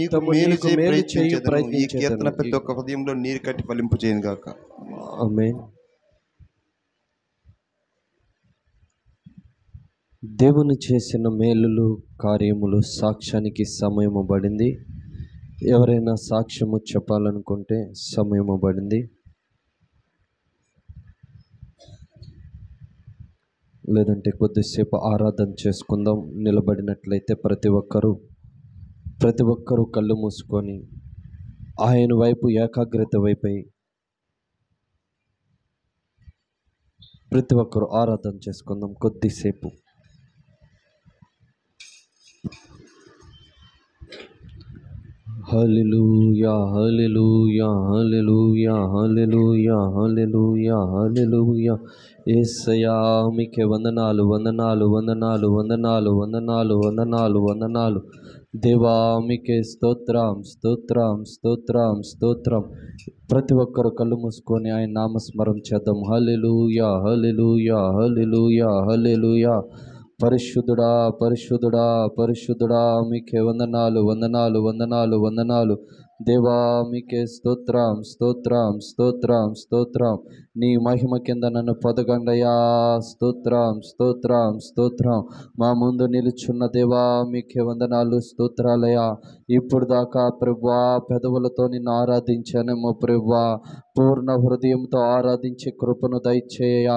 కీర్తన ప్రతి ఒక్క హృదయంలో నీరు కట్టి ఫలింపు చేయను గాక దేవుని చేసిన మేలులు కార్యములు సాక్ష్యానికి సమయము పడింది ఎవరైనా సాక్ష్యము చెప్పాలనుకుంటే సమయము పడింది లేదంటే కొద్దిసేపు ఆరాధన చేసుకుందాం నిలబడినట్లయితే ప్రతి ఒక్కరూ ప్రతి ఒక్కరూ కళ్ళు మూసుకొని ఆయన వైపు ఏకాగ్రత వైపై ప్రతి ఒక్కరు ఆరాధన చేసుకుందాం కొద్దిసేపు హల్లెలూయా హల్లెలూయా మీకే వందనాలు వందనాలు వందనాలు వందనాలు వందనాలు వందనాలు వందనాలు దేవా స్తోత్రం స్తోత్రం స్తోత్రం స్తోత్రం ప్రతి ఒక్కరు కళ్ళు మూసుకొని ఆయన నామస్మరం చేద్దాం హలెలుయా హలెలుయా హలెలుయా హలెలుయా పరిశుద్ధుడా పరిశుద్ధుడా పరిశుద్ధుడా మీకే వందనాలు వందనాలు వందనాలు వందనాలు దేవా స్తోత్రం స్తోత్రం స్తోత్రం స్తోత్రం నీ మహిమ కింద నన్ను పొదగండయా స్తోత్రం స్తోత్రం స్తోత్రం మా ముందు నిలుచున్న దేవా వందనాలు స్తోత్రాలయా ఇప్పుడు దాకా ప్రభా పెదవులతో నిన్ను ఆరాధించానేమో ప్రభా పూర్ణ హృదయంతో ఆరాధించే కృపను దయచేయ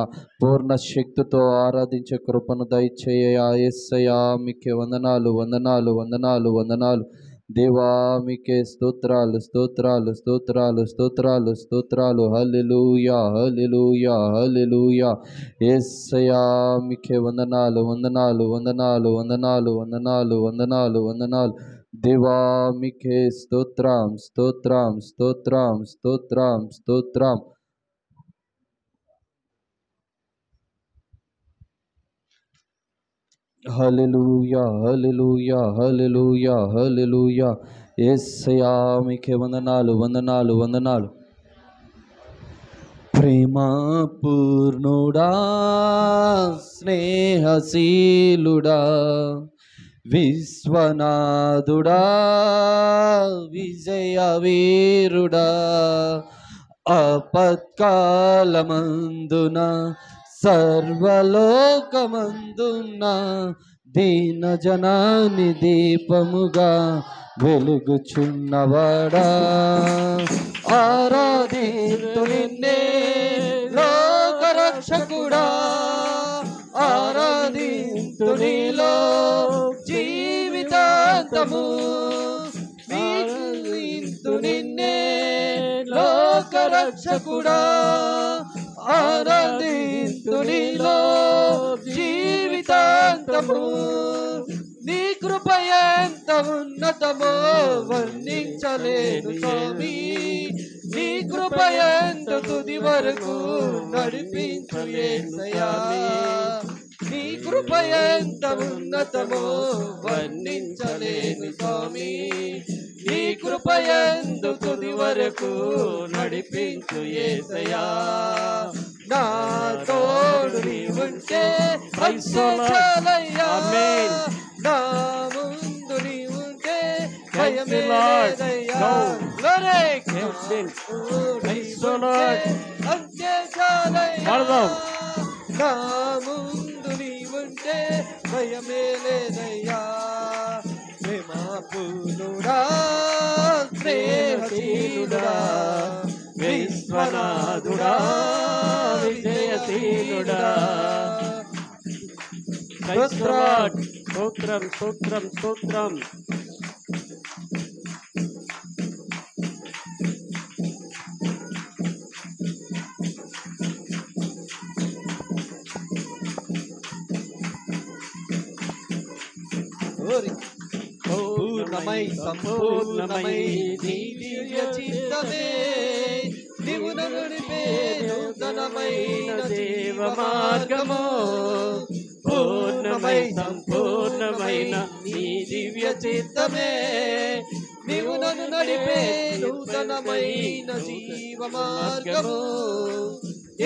పూర్ణ శక్తితో ఆరాధించే కృపను దయచేయ ఎస్సయా మీకే వందనాలు వందనాలు వందనాలు వందనాలు దేవా మీకే స్తోత్రాలు స్తోత్రాలు స్తోత్రాలు స్తోత్రాలు స్తోత్రాలు హలిలుయా హలిలుయా హలిలుయా ఏసయా మీకే వందనాలు వందనాలు వందనాలు వందనాలు వందనాలు వందనాలు వందనాలు దేవా మీకే స్తోత్రం స్తోత్రం స్తోత్రం స్తోత్రం స్తోత్రం హలెలుయా హలెలుయా హలెలుయా హలెలుయా ఏసయా మీకే వందనాలు వందనాలు వందనాలు పూర్ణుడా స్నేహశీలుడా విశ్వనాథుడా విజయవీరుడా వీరుడా సర్వలోకమందున్న దీన జనాని దీపముగా వెలుగుచున్నవాడా ఆరాధితు నిన్నే లోకరక్షకుడా ఆరాధితు నీలో జీవితాంతము నిన్నే లోకరక్షకుడా ఆరాధిస్తునిలో జీవితాంతము నీ కృప ఎంత ఉన్నతమో వర్ణించలేదు స్వామి నీ కృప ఎంత తుది వరకు నడిపించు నీ కృప ఎంత ఉన్నతమో వర్ణించలేదు స్వామి నీ కృపయందు తుది వరకు నడిపించు ఏసయా నా తోడు నీ ఉంటే ఐశ్వర్యాలయ్యా నా ముందు నీ ఉంటే భయమేదయ్యా నా ముందు నీ ఉంటే భయమే లేదయ్యా ప్రభులుడా ప్రేమశీలుడా విశ్వనాథుడా విజయశీలుడా స్తోత్రం స్తోత్రం స్తోత్రం సంపూర్ణమై సంపూర్ణమై నీ దివ్య చిత్తమే దివున నడిపే నూతనమైన జీవ మార్గము పూర్ణమై సంపూర్ణమైన నీ దివ్య చిత్తమే నీవు నన్ను నడిపే నూతనమైన జీవ మార్గము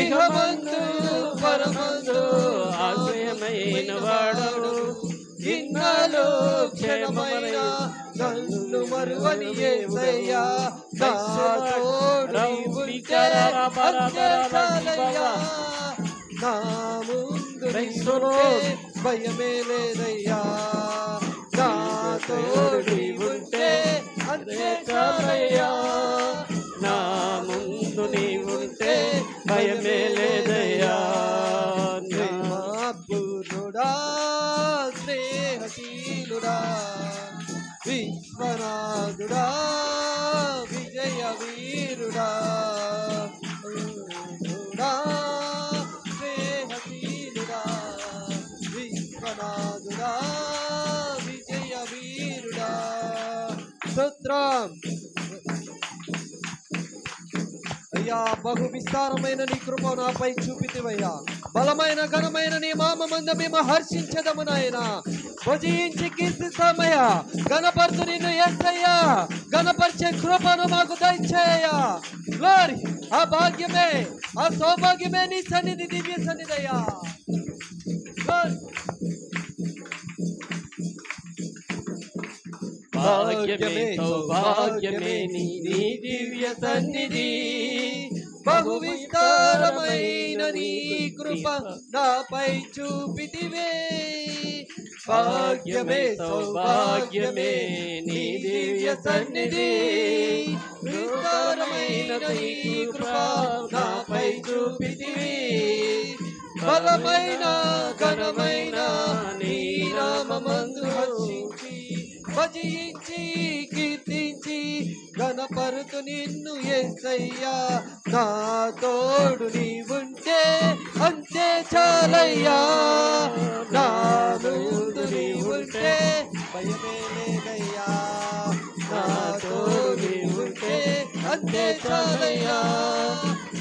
ఇహమందు పరమందు ఆశ్రయమైన వాడవు ఇన్నాలో క్షణమైన నన్ను మరువని ఏసయ్యా నా తోడుంటే నా ముందు నిన్నుంటే భయమే లేదయ్యా నా తోడు ఉంటే అక్షరాలయ్యా నా ముందు ఉంటే భయమే లేదయ్యా నా పూర్ణుడా స్నేహశీలుడా విశ్వనాథుడా విజయ వీరుడా విశ్వనాథుడా విజయ వీరుడా స్తోత్రం అయ్యా బహు విస్తారమైన నీ కృప నాపై చూపితివయ్యా బలమైన ఘనమైన నీ మామ మంద మేము భుజించి కీర్తిస్తామయ్యా గణపరచు నిన్ను ఎస్తయ్యా గణపరిచే కృపను మాకు దయచేయ్యా గ్లోరీ ఆ భాగ్యమే ఆ సౌభాగ్యమే నీ సన్నిధి దివ్య సన్నిధి అయ్యా భాగ్యమే సౌభాగ్యమే నీ దివ్య సన్నిధి బహు విస్తారమైన నీ కృప నాపై చూపితివే భాగ్యమే సౌభాగ్యమే నీ దివ్య సన్నిధి విస్తారమైన కృపా నాపై చూపితివి బలమైన ఘనమైన నీ మందు వచ్చి భజించి కీర్తించి గణపరుతు నిన్ను ఎసయ్యా నా తోడు నీవుంటే అంతే చాలయ్యా నా తోడు ఉంటే భయమే లేదయ్యా నా తోడు నీవుంటే అంతే చాలయ్యా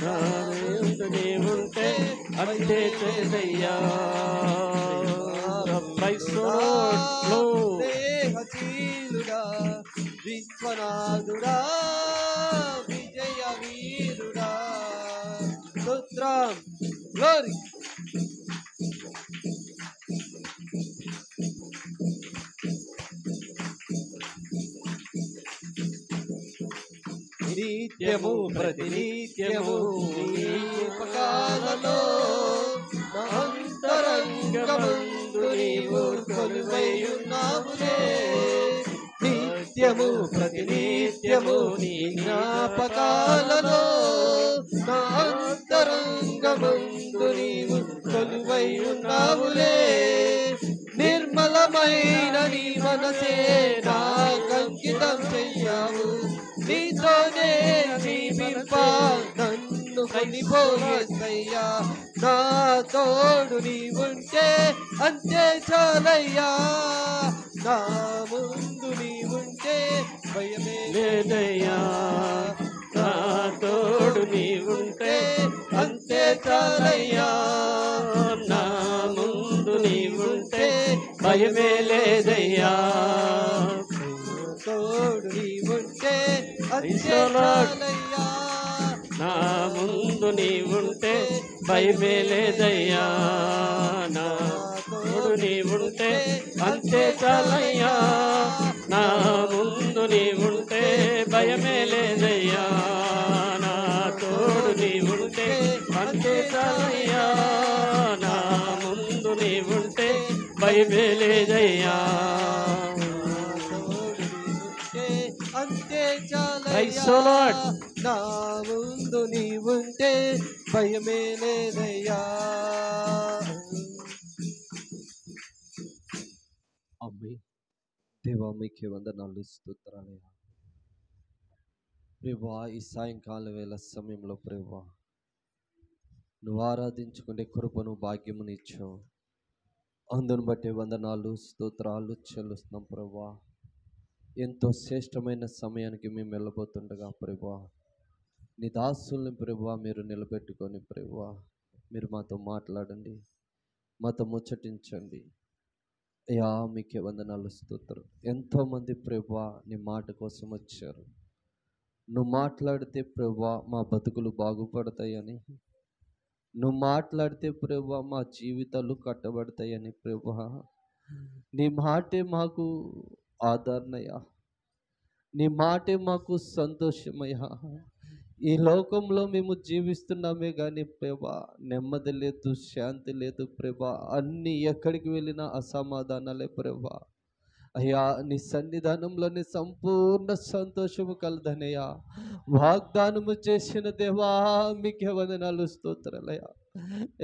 నా తోడు నీవుంటే అంతే చాలయ్యా My Lord. విశ్వనాథుడా విజయ వీరుడా స్తోత్రం గ్లోరీ నిత్యము ప్రతినిత్యము ఉపకాలలో అంతరంగమందు నీవు కొలువై ఉన్నాములే నిత్యము ప్రతినిత్యము నీ జ్ఞాపకాలలో నా నీవు కొలువై ఉన్నావులే నిర్మలమైన నీ మనసే నాకంకితం చెయ్యావు నీతోనే జీవింప నన్ను కలిపోయ్యా నా తోడు నీ ఉంటే అంతే చాలయ్యా నా ముందు నీ లేదయ్యా నా తోడు నీవుంటే అంతే నా ముందు నీవుంటే భయమే లేదయ్యా తోడు నీవుంటే అంతే నా ముందు నీవుంటే భయమే లేదయ్యా నా తోడు నీవుంటే అంతే చాలయ్యా నా ముందు నీవుంటే భయమే లేదయ్యా నా తోడు నీవుంటే అంతేకాయ్యా నా ముందు నీవుంటే భయమే లేదయ్యా అంతే చాలా నా ముందు నీవుంటే భయమే లేదయ్యా దేవా మీకే వందనాలు స్తోత్రాలయ్యా ప్రభా ఈ సాయంకాల వేళ సమయంలో ప్రభా నువ్వు ఆరాధించుకునే కృపను భాగ్యమును ఇచ్చావు అందును బట్టి వందనాలు స్తోత్రాలు చెల్లుస్తున్నాం ప్రభా ఎంతో శ్రేష్టమైన సమయానికి మేము వెళ్ళబోతుండగా ప్రభా నీ దాసుల్ని ప్రభా మీరు నిలబెట్టుకొని ప్రభా మీరు మాతో మాట్లాడండి మాతో ముచ్చటించండి అయ్యా మీకే వందనాలు స్తోత్రం ఎంతోమంది ప్రభా నీ మాట కోసం వచ్చారు నువ్వు మాట్లాడితే ప్రభా మా బతుకులు బాగుపడతాయని నువ్వు మాట్లాడితే ప్రభా మా జీవితాలు కట్టబడతాయని ప్రభా నీ మాటే మాకు ఆదరణయ్యా నీ మాటే మాకు సంతోషమయ్యా ఈ లోకంలో మేము జీవిస్తున్నామే కానీ ప్రభా నెమ్మది లేదు శాంతి లేదు ప్రభా అన్నీ ఎక్కడికి వెళ్ళినా అసమాధానాలే ప్రభా అయ్యా నీ సన్నిధానంలోని సంపూర్ణ సంతోషము కలదనయ్యా వాగ్దానము చేసిన దేవా మీకే వందనాలు స్తోత్రాలయ్యా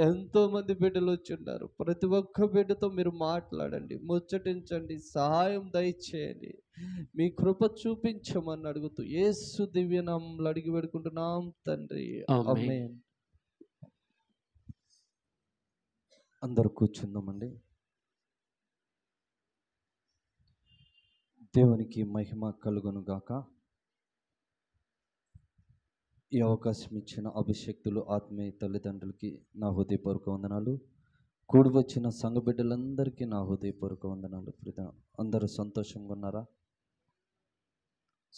ఎంతోమంది బిడ్డలు వచ్చిన్నారు ప్రతి ఒక్క బిడ్డతో మీరు మాట్లాడండి ముచ్చటించండి సహాయం దయచేయండి మీ కృప చూపించమని అడుగుతూ ఏసు దివ్యనామంలో అడిగి పెడుకుంటున్నాం తండ్రి అందరు కూర్చుందామండి దేవునికి మహిమ కలుగును గాక ఈ అవకాశం ఇచ్చిన అభిషక్తులు ఆత్మీయ తల్లిదండ్రులకి నా హృదయపూర్వక వందనాలు కూడి వచ్చిన సంఘ బిడ్డలందరికీ నా హృదయపూర్వక వందనాలు అందరూ సంతోషంగా ఉన్నారా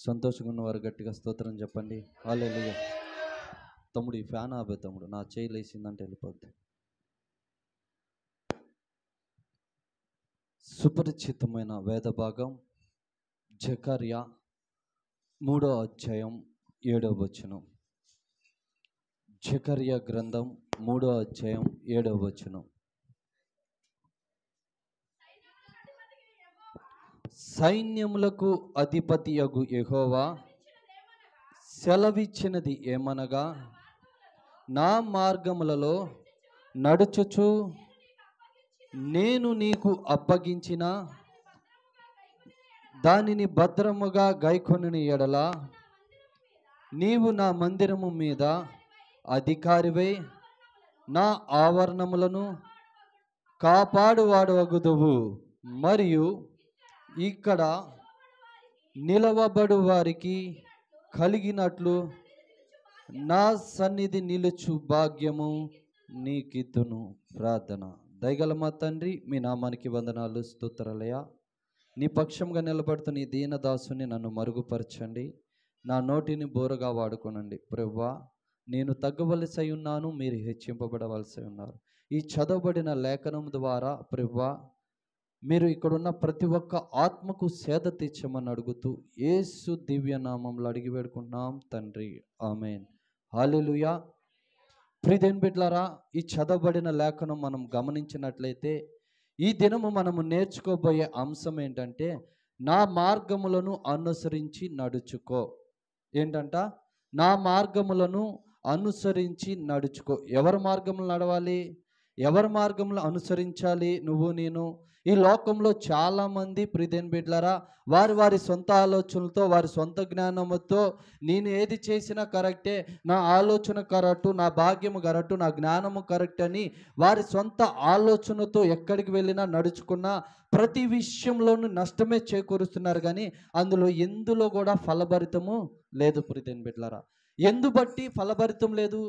సంతోషంగా ఉన్నవారు గట్టిగా స్తోత్రం చెప్పండి వాళ్ళు తమ్ముడు ఈ ఫ్యాన్ ఆపే తమ్ముడు నా చేయి లేచిందంటే వెళ్ళిపోద్ది సుపరిచితమైన వేద భాగం జకర్య మూడో అధ్యాయం ఏడవ వచనం జకర్య గ్రంథం మూడో అధ్యాయం ఏడవ వచనం సైన్యములకు అధిపతి అగు యహోవా సెలవిచ్చినది ఏమనగా నా మార్గములలో నడుచుచు నేను నీకు అప్పగించిన దానిని భద్రముగా గైకొనిని ఎడల నీవు నా మందిరము మీద అధికారివై నా ఆవరణములను కాపాడువాడవగుదువు మరియు ఇక్కడ నిలవబడు వారికి కలిగినట్లు నా సన్నిధి నిలుచు భాగ్యము నీకిద్దును ప్రార్థన దయగల మా తండ్రి మీ నామానికి వందనాలు స్తోత్రాలయ నీ పక్షంగా నిలబడుతున్న ఈ దీనదాసుని నన్ను మరుగుపరచండి నా నోటిని బోరగా వాడుకోనండి ప్రవ్వా నేను తగ్గవలసి ఉన్నాను మీరు హెచ్చింపబడవలసి ఉన్నారు ఈ చదవబడిన లేఖనం ద్వారా ప్రవ్వా మీరు ఇక్కడున్న ప్రతి ఒక్క ఆత్మకు సేద తీర్చమని అడుగుతూ ఏసు దివ్యనామంలో అడిగి వేడుకుంటున్నాం తండ్రి ఆమెన్ హాలిలుయా ప్రిదేన్ బిడ్లరా ఈ చదవబడిన లేఖను మనం గమనించినట్లయితే ఈ దినము మనము నేర్చుకోబోయే అంశం ఏంటంటే నా మార్గములను అనుసరించి నడుచుకో ఏంటంట నా మార్గములను అనుసరించి నడుచుకో ఎవరి మార్గములు నడవాలి ఎవరి మార్గములు అనుసరించాలి నువ్వు నేను ఈ లోకంలో చాలామంది ప్రిదేన్ బిడ్లరా వారి వారి సొంత ఆలోచనలతో వారి సొంత జ్ఞానముతో నేను ఏది చేసినా కరెక్టే నా ఆలోచన కరెక్టు నా భాగ్యము కరెక్టు నా జ్ఞానము కరెక్ట్ అని వారి సొంత ఆలోచనతో ఎక్కడికి వెళ్ళినా నడుచుకున్నా ప్రతి విషయంలోనూ నష్టమే చేకూరుస్తున్నారు కానీ అందులో ఎందులో కూడా ఫలభరితము లేదు ప్రిదేన్ బిడ్లరా ఎందు బట్టి ఫలభరితం లేదు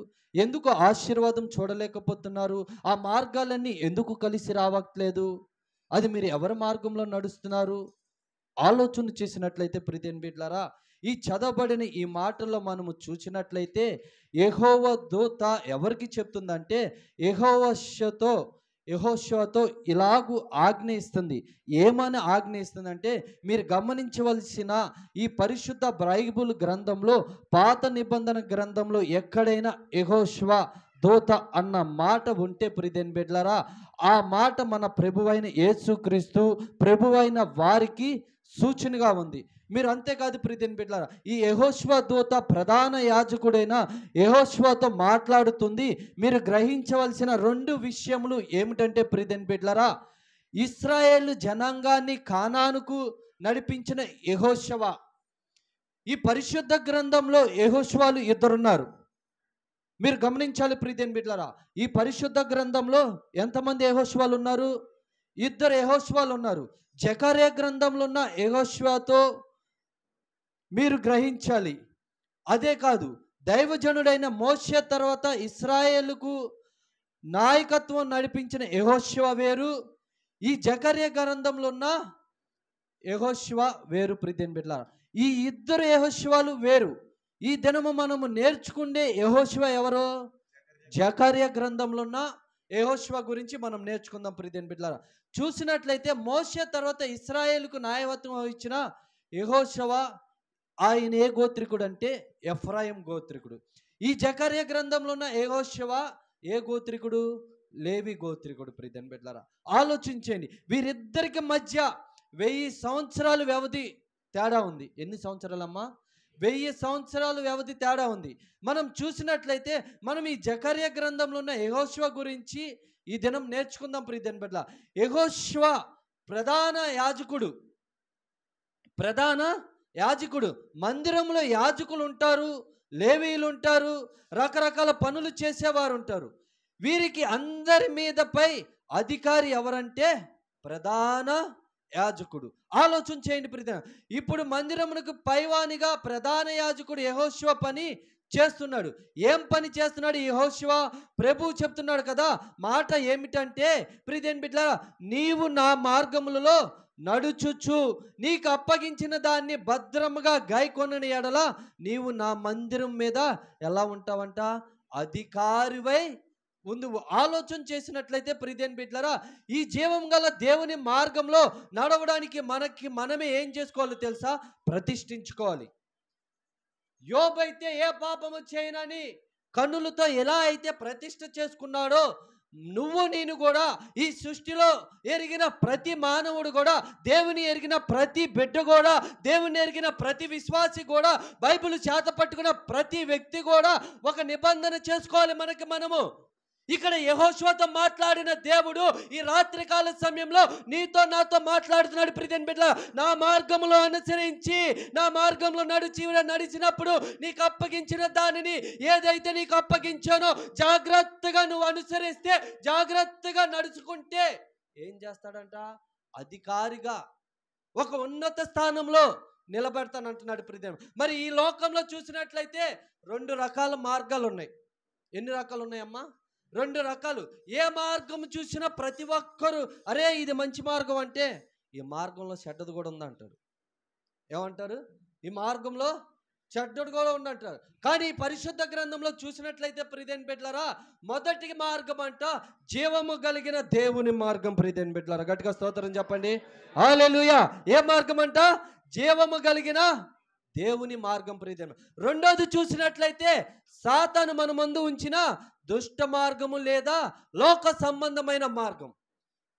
ఎందుకు ఆశీర్వాదం చూడలేకపోతున్నారు ఆ మార్గాలన్నీ ఎందుకు కలిసి రావట్లేదు అది మీరు ఎవరి మార్గంలో నడుస్తున్నారు ఆలోచన చేసినట్లయితే ప్రీతిని బిడ్లారా ఈ చదవబడిన ఈ మాటల్లో మనము చూసినట్లయితే ఎహోవ దూత ఎవరికి చెప్తుందంటే ఎహోవశతో యహోశ్వతో ఇలాగూ ఆగ్నేయిస్తుంది ఏమని ఆజ్ఞ మీరు గమనించవలసిన ఈ పరిశుద్ధ బ్రైబుల్ గ్రంథంలో పాత నిబంధన గ్రంథంలో ఎక్కడైనా యహోశ్వ దూత అన్న మాట ఉంటే ప్రిదేన్ బిడ్లరా ఆ మాట మన ప్రభువైన యేసుక్రీస్తు ప్రభువైన వారికి సూచనగా ఉంది మీరు అంతేకాదు ప్రీతిని బిడ్డారా ఈ యహోశ్వ దూత ప్రధాన యాజకుడైన యహోశ్వతో మాట్లాడుతుంది మీరు గ్రహించవలసిన రెండు విషయములు ఏమిటంటే ప్రీతిని బిడ్డారా ఇస్రాయేల్ జనాంగాన్ని కానానుకు నడిపించిన యహోశ్వ ఈ పరిశుద్ధ గ్రంథంలో యహోశ్వాలు ఇద్దరున్నారు మీరు గమనించాలి ప్రీతిని బిడ్డరా ఈ పరిశుద్ధ గ్రంథంలో ఎంతమంది యహోశ్వాలు ఉన్నారు ఇద్దరు యహోశ్వాలు ఉన్నారు జకరే గ్రంథంలో ఉన్న యహోశ్వాతో మీరు గ్రహించాలి అదే కాదు దైవజనుడైన మోస తర్వాత ఇస్రాయేల్కు నాయకత్వం నడిపించిన యహోశివ వేరు ఈ జకర్య గ్రంథంలో ఉన్న యహోశివ వేరు ప్రీతిని బిడ్డ ఈ ఇద్దరు యహోశివాలు వేరు ఈ దినము మనము నేర్చుకుండే యహోశివ ఎవరు జకార్య గ్రంథంలో ఉన్న యహోశివ గురించి మనం నేర్చుకుందాం ప్రీతి బిడ్డారా చూసినట్లయితే మోస తర్వాత ఇస్రాయేల్కు న్యాయవత్వం ఇచ్చిన యహోశివ ఆయన ఏ గోత్రికుడు అంటే ఎఫ్రాయిం గోత్రికుడు ఈ జకార్య గ్రంథంలో ఉన్న యహోశివ ఏ గోత్రికుడు లేవి గోత్రికుడు ప్రీతి బిడ్డారా ఆలోచించండి వీరిద్దరికి మధ్య వెయ్యి సంవత్సరాల వ్యవధి తేడా ఉంది ఎన్ని సంవత్సరాలమ్మా వెయ్యి సంవత్సరాలు వ్యవధి తేడా ఉంది మనం చూసినట్లయితే మనం ఈ జకర్య గ్రంథంలో ఉన్న యహోశివ గురించి ఈ దినం నేర్చుకుందాం ప్రీతిని బిడ్డ యహోశివ ప్రధాన యాజకుడు ప్రధాన యాజకుడు మందిరంలో యాజకులు ఉంటారు లేవీలు ఉంటారు రకరకాల పనులు చేసేవారు ఉంటారు వీరికి అందరి మీదపై అధికారి ఎవరంటే ప్రధాన యాజకుడు ఆలోచన చేయండి ప్రతి ఇప్పుడు మందిరమునకు పైవానిగా ప్రధాన యాజకుడు యహోశివ పని చేస్తున్నాడు ఏం పని చేస్తున్నాడు యహోశివ ప్రభు చెప్తున్నాడు కదా మాట ఏమిటంటే ప్రిదేన్ బిడ్డ నీవు నా మార్గములలో నడుచుచు నీకు అప్పగించిన దాన్ని భద్రముగా గాయకొనని ఎడల నీవు నా మందిరం మీద ఎలా ఉంటావంట అధికారివై ముందు ఆలోచన చేసినట్లయితే ప్రిదేన్ బిడ్లరా ఈ జీవం గల దేవుని మార్గంలో నడవడానికి మనకి మనమే ఏం చేసుకోవాలో తెలుసా ప్రతిష్ఠించుకోవాలి యోబైతే ఏ పాపము చేయనని కన్నులతో ఎలా అయితే ప్రతిష్ఠ చేసుకున్నాడో నువ్వు నేను కూడా ఈ సృష్టిలో ఎరిగిన ప్రతి మానవుడు కూడా దేవుని ఎరిగిన ప్రతి బిడ్డ కూడా దేవుని ఎరిగిన ప్రతి విశ్వాసి కూడా బైబిల్ చేత పట్టుకున్న ప్రతి వ్యక్తి కూడా ఒక నిబంధన చేసుకోవాలి మనకి మనము ఇక్కడ యహోశ్వతో మాట్లాడిన దేవుడు ఈ రాత్రికాల సమయంలో నీతో నాతో మాట్లాడుతున్నాడు ప్రిదన్ బిడ్డ నా మార్గంలో అనుసరించి నా మార్గంలో నడిచి నడిచినప్పుడు నీకు అప్పగించిన దానిని ఏదైతే నీకు అప్పగించానో జాగ్రత్తగా నువ్వు అనుసరిస్తే జాగ్రత్తగా నడుచుకుంటే ఏం చేస్తాడంట అధికారిగా ఒక ఉన్నత స్థానంలో అంటున్నాడు ప్రిదేవుడు మరి ఈ లోకంలో చూసినట్లయితే రెండు రకాల మార్గాలు ఉన్నాయి ఎన్ని రకాలు ఉన్నాయమ్మా రెండు రకాలు ఏ మార్గం చూసినా ప్రతి ఒక్కరూ అరే ఇది మంచి మార్గం అంటే ఈ మార్గంలో చెడ్డది కూడా ఉందంటారు ఏమంటారు ఈ మార్గంలో చెడ్డడు కూడా ఉందంటారు కానీ పరిశుద్ధ గ్రంథంలో చూసినట్లయితే ప్రిదేన్ బిడ్లరా మొదటి మార్గం అంట జీవము కలిగిన దేవుని మార్గం ప్రీతిని బిడ్లరా గట్టిగా స్తోత్రం చెప్పండి ఆలెలుయా ఏ మార్గం అంట జీవము కలిగిన దేవుని మార్గం ప్రీతి రెండోది చూసినట్లయితే సాతాను మన ముందు ఉంచిన దుష్ట మార్గము లేదా లోక సంబంధమైన మార్గం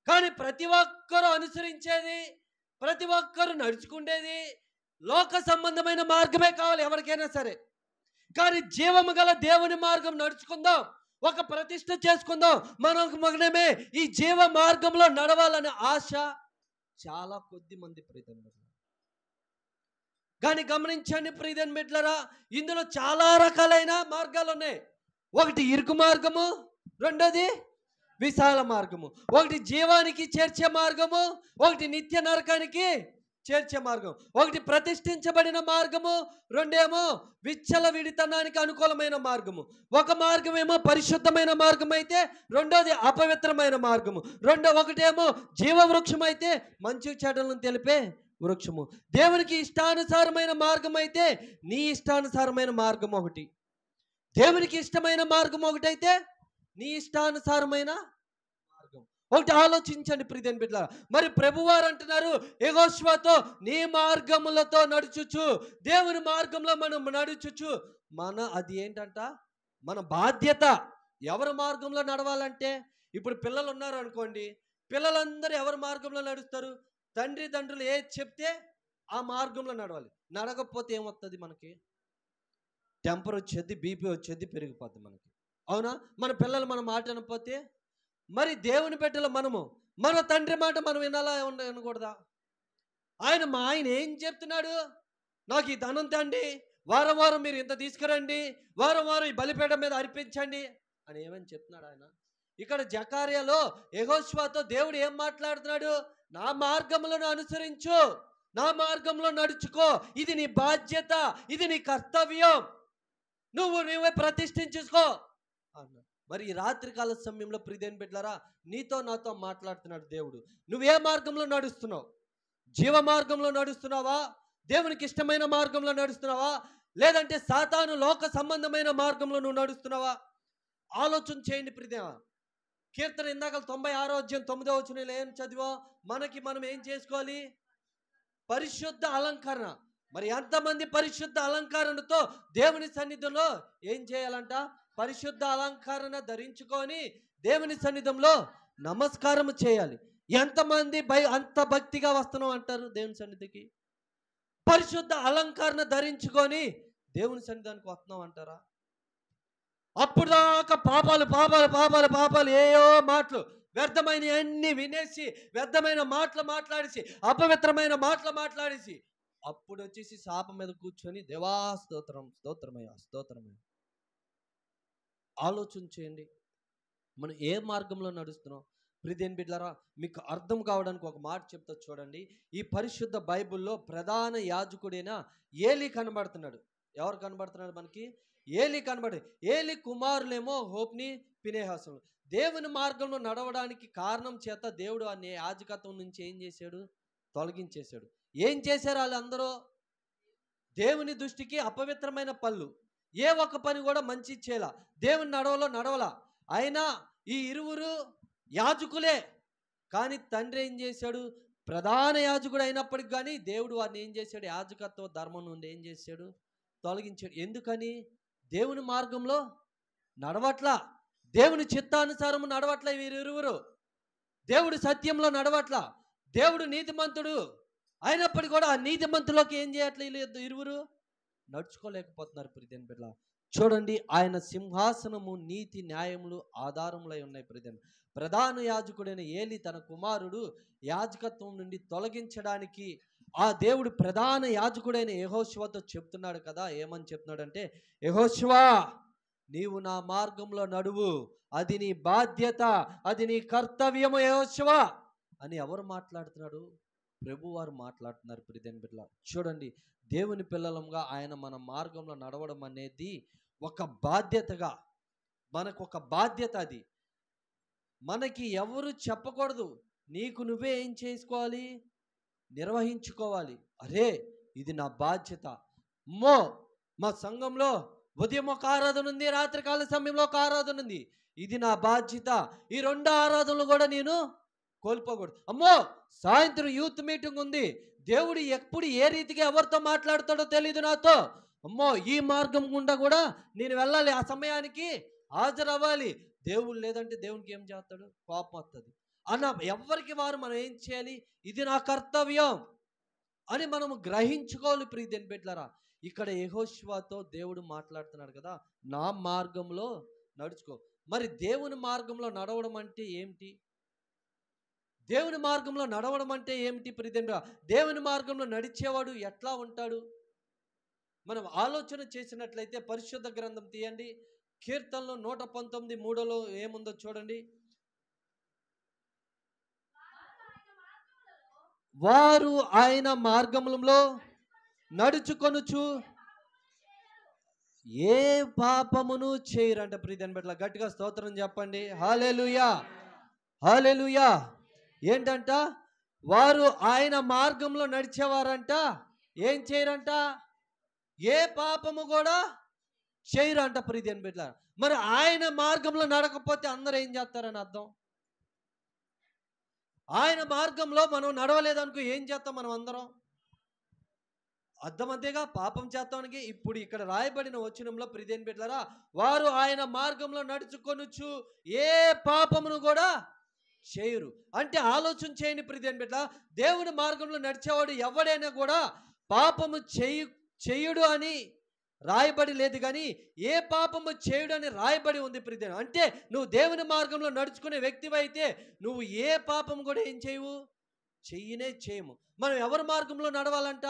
కానీ ప్రతి ఒక్కరూ అనుసరించేది ప్రతి ఒక్కరూ నడుచుకునేది లోక సంబంధమైన మార్గమే కావాలి ఎవరికైనా సరే కానీ జీవము గల దేవుని మార్గం నడుచుకుందాం ఒక ప్రతిష్ట చేసుకుందాం మనం మగనమే ఈ జీవ మార్గంలో నడవాలనే ఆశ చాలా కొద్ది మంది ప్రీతం కానీ గమనించండి ప్రీతం బిడ్లరా ఇందులో చాలా రకాలైన మార్గాలు ఉన్నాయి ఒకటి ఇరుకు మార్గము రెండోది విశాల మార్గము ఒకటి జీవానికి చేర్చే మార్గము ఒకటి నిత్య నరకానికి చేర్చే మార్గం ఒకటి ప్రతిష్ఠించబడిన మార్గము రెండేమో విచ్చల విడితనానికి అనుకూలమైన మార్గము ఒక మార్గమేమో పరిశుద్ధమైన మార్గం అయితే రెండోది అపవిత్రమైన మార్గము రెండో ఒకటేమో జీవవృక్షం అయితే మంచి చెడలను తెలిపే వృక్షము దేవునికి ఇష్టానుసారమైన మార్గం అయితే నీ ఇష్టానుసారమైన మార్గం ఒకటి దేవునికి ఇష్టమైన మార్గం ఒకటైతే నీ ఇష్టానుసారమైన మార్గం ఒకటి ఆలోచించండి ప్రిదేని బిడ్డ మరి ప్రభువారు అంటున్నారు ఎగోశ్వతో నీ మార్గములతో నడుచుచు దేవుని మార్గంలో మనం నడుచుచు మన అది ఏంటంట మన బాధ్యత ఎవరి మార్గంలో నడవాలంటే ఇప్పుడు పిల్లలు ఉన్నారు అనుకోండి పిల్లలందరూ ఎవరి మార్గంలో నడుస్తారు తండ్రి తండ్రులు ఏ చెప్తే ఆ మార్గంలో నడవాలి నడకపోతే ఏమొస్తుంది మనకి టెంపర్ వచ్చేది బీపీ వచ్చేది పెరిగిపోద్ది మనకి అవునా మన పిల్లలు మనం మాట వినకపోతే మరి దేవుని బిడ్డలు మనము మన తండ్రి మాట మనం వినాలా వినకూడదా ఆయన మా ఆయన ఏం చెప్తున్నాడు నాకు ఈ ధనం తండి వారం వారం మీరు ఇంత తీసుకురండి వారం వారం ఈ బలిపేట మీద అర్పించండి అని ఏమని చెప్తున్నాడు ఆయన ఇక్కడ జకార్యాలో ఎగోశ్వాతో దేవుడు ఏం మాట్లాడుతున్నాడు నా మార్గములను అనుసరించు నా మార్గంలో నడుచుకో ఇది నీ బాధ్యత ఇది నీ కర్తవ్యం నువ్వు నువ్వే ప్రతిష్ఠించుకో అన్నా మరి ఈ రాత్రికాల సమయంలో ప్రిదేని బిడ్డలారా నీతో నాతో మాట్లాడుతున్నాడు దేవుడు నువ్వే మార్గంలో నడుస్తున్నావు జీవ మార్గంలో నడుస్తున్నావా దేవునికి ఇష్టమైన మార్గంలో నడుస్తున్నావా లేదంటే సాతాను లోక సంబంధమైన మార్గంలో నువ్వు నడుస్తున్నావా ఆలోచన చేయండి ప్రిదేవా కీర్తన ఇందాక తొంభై ఆరో అధ్యయం తొమ్మిదో వచ్చిన ఏం చదివో మనకి మనం ఏం చేసుకోవాలి పరిశుద్ధ అలంకరణ మరి ఎంతమంది పరిశుద్ధ అలంకరణతో దేవుని సన్నిధిలో ఏం చేయాలంట పరిశుద్ధ అలంకరణ ధరించుకొని దేవుని సన్నిధంలో నమస్కారం చేయాలి ఎంతమంది భయ అంత భక్తిగా వస్తున్నాం అంటారు దేవుని సన్నిధికి పరిశుద్ధ అలంకరణ ధరించుకొని దేవుని సన్నిధానికి వస్తున్నాం అంటారా అప్పుడు దాకా పాపాలు పాపాలు పాపాలు పాపాలు ఏయో మాటలు వ్యర్థమైన అన్ని వినేసి వ్యర్థమైన మాటలు మాట్లాడేసి అపవిత్రమైన మాటలు మాట్లాడేసి అప్పుడు వచ్చేసి శాప మీద కూర్చొని దేవా స్తోత్రం స్తోత్రమయ్యా స్తోత్రమయ్యా ఆలోచన చేయండి మనం ఏ మార్గంలో నడుస్తున్నాం ప్రిదేన్ బిడ్లరా మీకు అర్థం కావడానికి ఒక మాట చెప్తా చూడండి ఈ పరిశుద్ధ బైబిల్లో ప్రధాన యాజకుడైన ఏలి కనబడుతున్నాడు ఎవరు కనబడుతున్నాడు మనకి ఏలి కనబడి ఏలి కుమారులేమో హోప్ని పినేహాసులు దేవుని మార్గంలో నడవడానికి కారణం చేత దేవుడు అనే యాజకత్వం నుంచి ఏం చేశాడు తొలగించేశాడు ఏం చేశారు వాళ్ళందరూ దేవుని దృష్టికి అపవిత్రమైన పళ్ళు ఏ ఒక్క పని కూడా మంచి చేయాల దేవుని నడవలో నడవలా అయినా ఈ ఇరువురు యాజకులే కానీ తండ్రి ఏం చేశాడు ప్రధాన యాజకుడు అయినప్పటికి కానీ దేవుడు వారిని ఏం చేశాడు యాజకత్వ ధర్మం నుండి ఏం చేశాడు తొలగించాడు ఎందుకని దేవుని మార్గంలో నడవట్లా దేవుని చిత్తానుసారము నడవట్లా వీరిరువురు దేవుడు సత్యంలో నడవట్లా దేవుడు నీతిమంతుడు అయినప్పటికీ కూడా ఆ నీతిమంతులోకి ఏం చేయట్లేదు ఇరువురు నడుచుకోలేకపోతున్నారు ప్రిదేన్ బిడ్డ చూడండి ఆయన సింహాసనము నీతి న్యాయములు ఆధారములై ఉన్నాయి ప్రిదేన్ ప్రధాన యాజకుడైన ఏలి తన కుమారుడు యాజకత్వం నుండి తొలగించడానికి ఆ దేవుడు ప్రధాన యాజకుడైన యహోశివతో చెప్తున్నాడు కదా ఏమని చెప్తున్నాడంటే యహోశివా నీవు నా మార్గంలో నడువు అది నీ బాధ్యత అది నీ కర్తవ్యము యహోశివా అని ఎవరు మాట్లాడుతున్నాడు ప్రభువారు మాట్లాడుతున్నారు ప్రిదేని బిడ్డ చూడండి దేవుని పిల్లలంగా ఆయన మన మార్గంలో నడవడం అనేది ఒక బాధ్యతగా మనకు ఒక బాధ్యత అది మనకి ఎవరు చెప్పకూడదు నీకు నువ్వే ఏం చేసుకోవాలి నిర్వహించుకోవాలి అరే ఇది నా బాధ్యత మో మా సంఘంలో ఉదయం ఒక ఆరాధన ఉంది రాత్రికాల సమయంలో ఒక ఆరాధన ఉంది ఇది నా బాధ్యత ఈ రెండు ఆరాధనలు కూడా నేను కోల్పోకూడదు అమ్మో సాయంత్రం యూత్ మీటింగ్ ఉంది దేవుడు ఎప్పుడు ఏ రీతిగా ఎవరితో మాట్లాడతాడో తెలియదు నాతో అమ్మో ఈ మార్గం గుండా కూడా నేను వెళ్ళాలి ఆ సమయానికి హాజరవ్వాలి దేవుడు లేదంటే దేవునికి ఏం చేస్తాడు కోపం వస్తుంది అన్న ఎవరికి వారు మనం ఏం చేయాలి ఇది నా కర్తవ్యం అని మనం గ్రహించుకోవాలి ప్రీతిని పెట్టారా ఇక్కడ యహోశ్వాతో దేవుడు మాట్లాడుతున్నాడు కదా నా మార్గంలో నడుచుకో మరి దేవుని మార్గంలో నడవడం అంటే ఏమిటి దేవుని మార్గంలో నడవడం అంటే ఏమిటి ప్రిదండ్ర దేవుని మార్గంలో నడిచేవాడు ఎట్లా ఉంటాడు మనం ఆలోచన చేసినట్లయితే పరిశుద్ధ గ్రంథం తీయండి కీర్తనలో నూట పంతొమ్మిది మూడలో ఏముందో చూడండి వారు ఆయన మార్గములలో నడుచుకొనుచు ఏ పాపమును చేయరంట ప్రీతి అని గట్టిగా స్తోత్రం చెప్పండి హాలేలుయా హాలేలుయా ఏంటంట వారు ఆయన మార్గంలో నడిచేవారంట ఏం చేయరంట ఏ పాపము కూడా చేయరంట ప్రీతి అని బిడ్డ మరి ఆయన మార్గంలో నడకపోతే అందరూ ఏం చేస్తారని అర్థం ఆయన మార్గంలో మనం నడవలేదనుకో ఏం చేస్తాం మనం అందరం అర్థమంతేగా పాపం చేస్తానికి ఇప్పుడు ఇక్కడ రాయబడిన వచనంలో ఏం బిడ్డలారా వారు ఆయన మార్గంలో నడుచుకొనుచు ఏ పాపమును కూడా చేయరు అంటే ఆలోచన చేయని అని బిడ్డ దేవుని మార్గంలో నడిచేవాడు ఎవడైనా కూడా పాపము చేయు చేయుడు అని రాయబడి లేదు కానీ ఏ పాపము చేయడు అని రాయబడి ఉంది ప్రతి అంటే నువ్వు దేవుని మార్గంలో నడుచుకునే వ్యక్తివైతే నువ్వు ఏ పాపం కూడా ఏం చేయవు చెయ్యనే చేయము మనం ఎవరి మార్గంలో నడవాలంట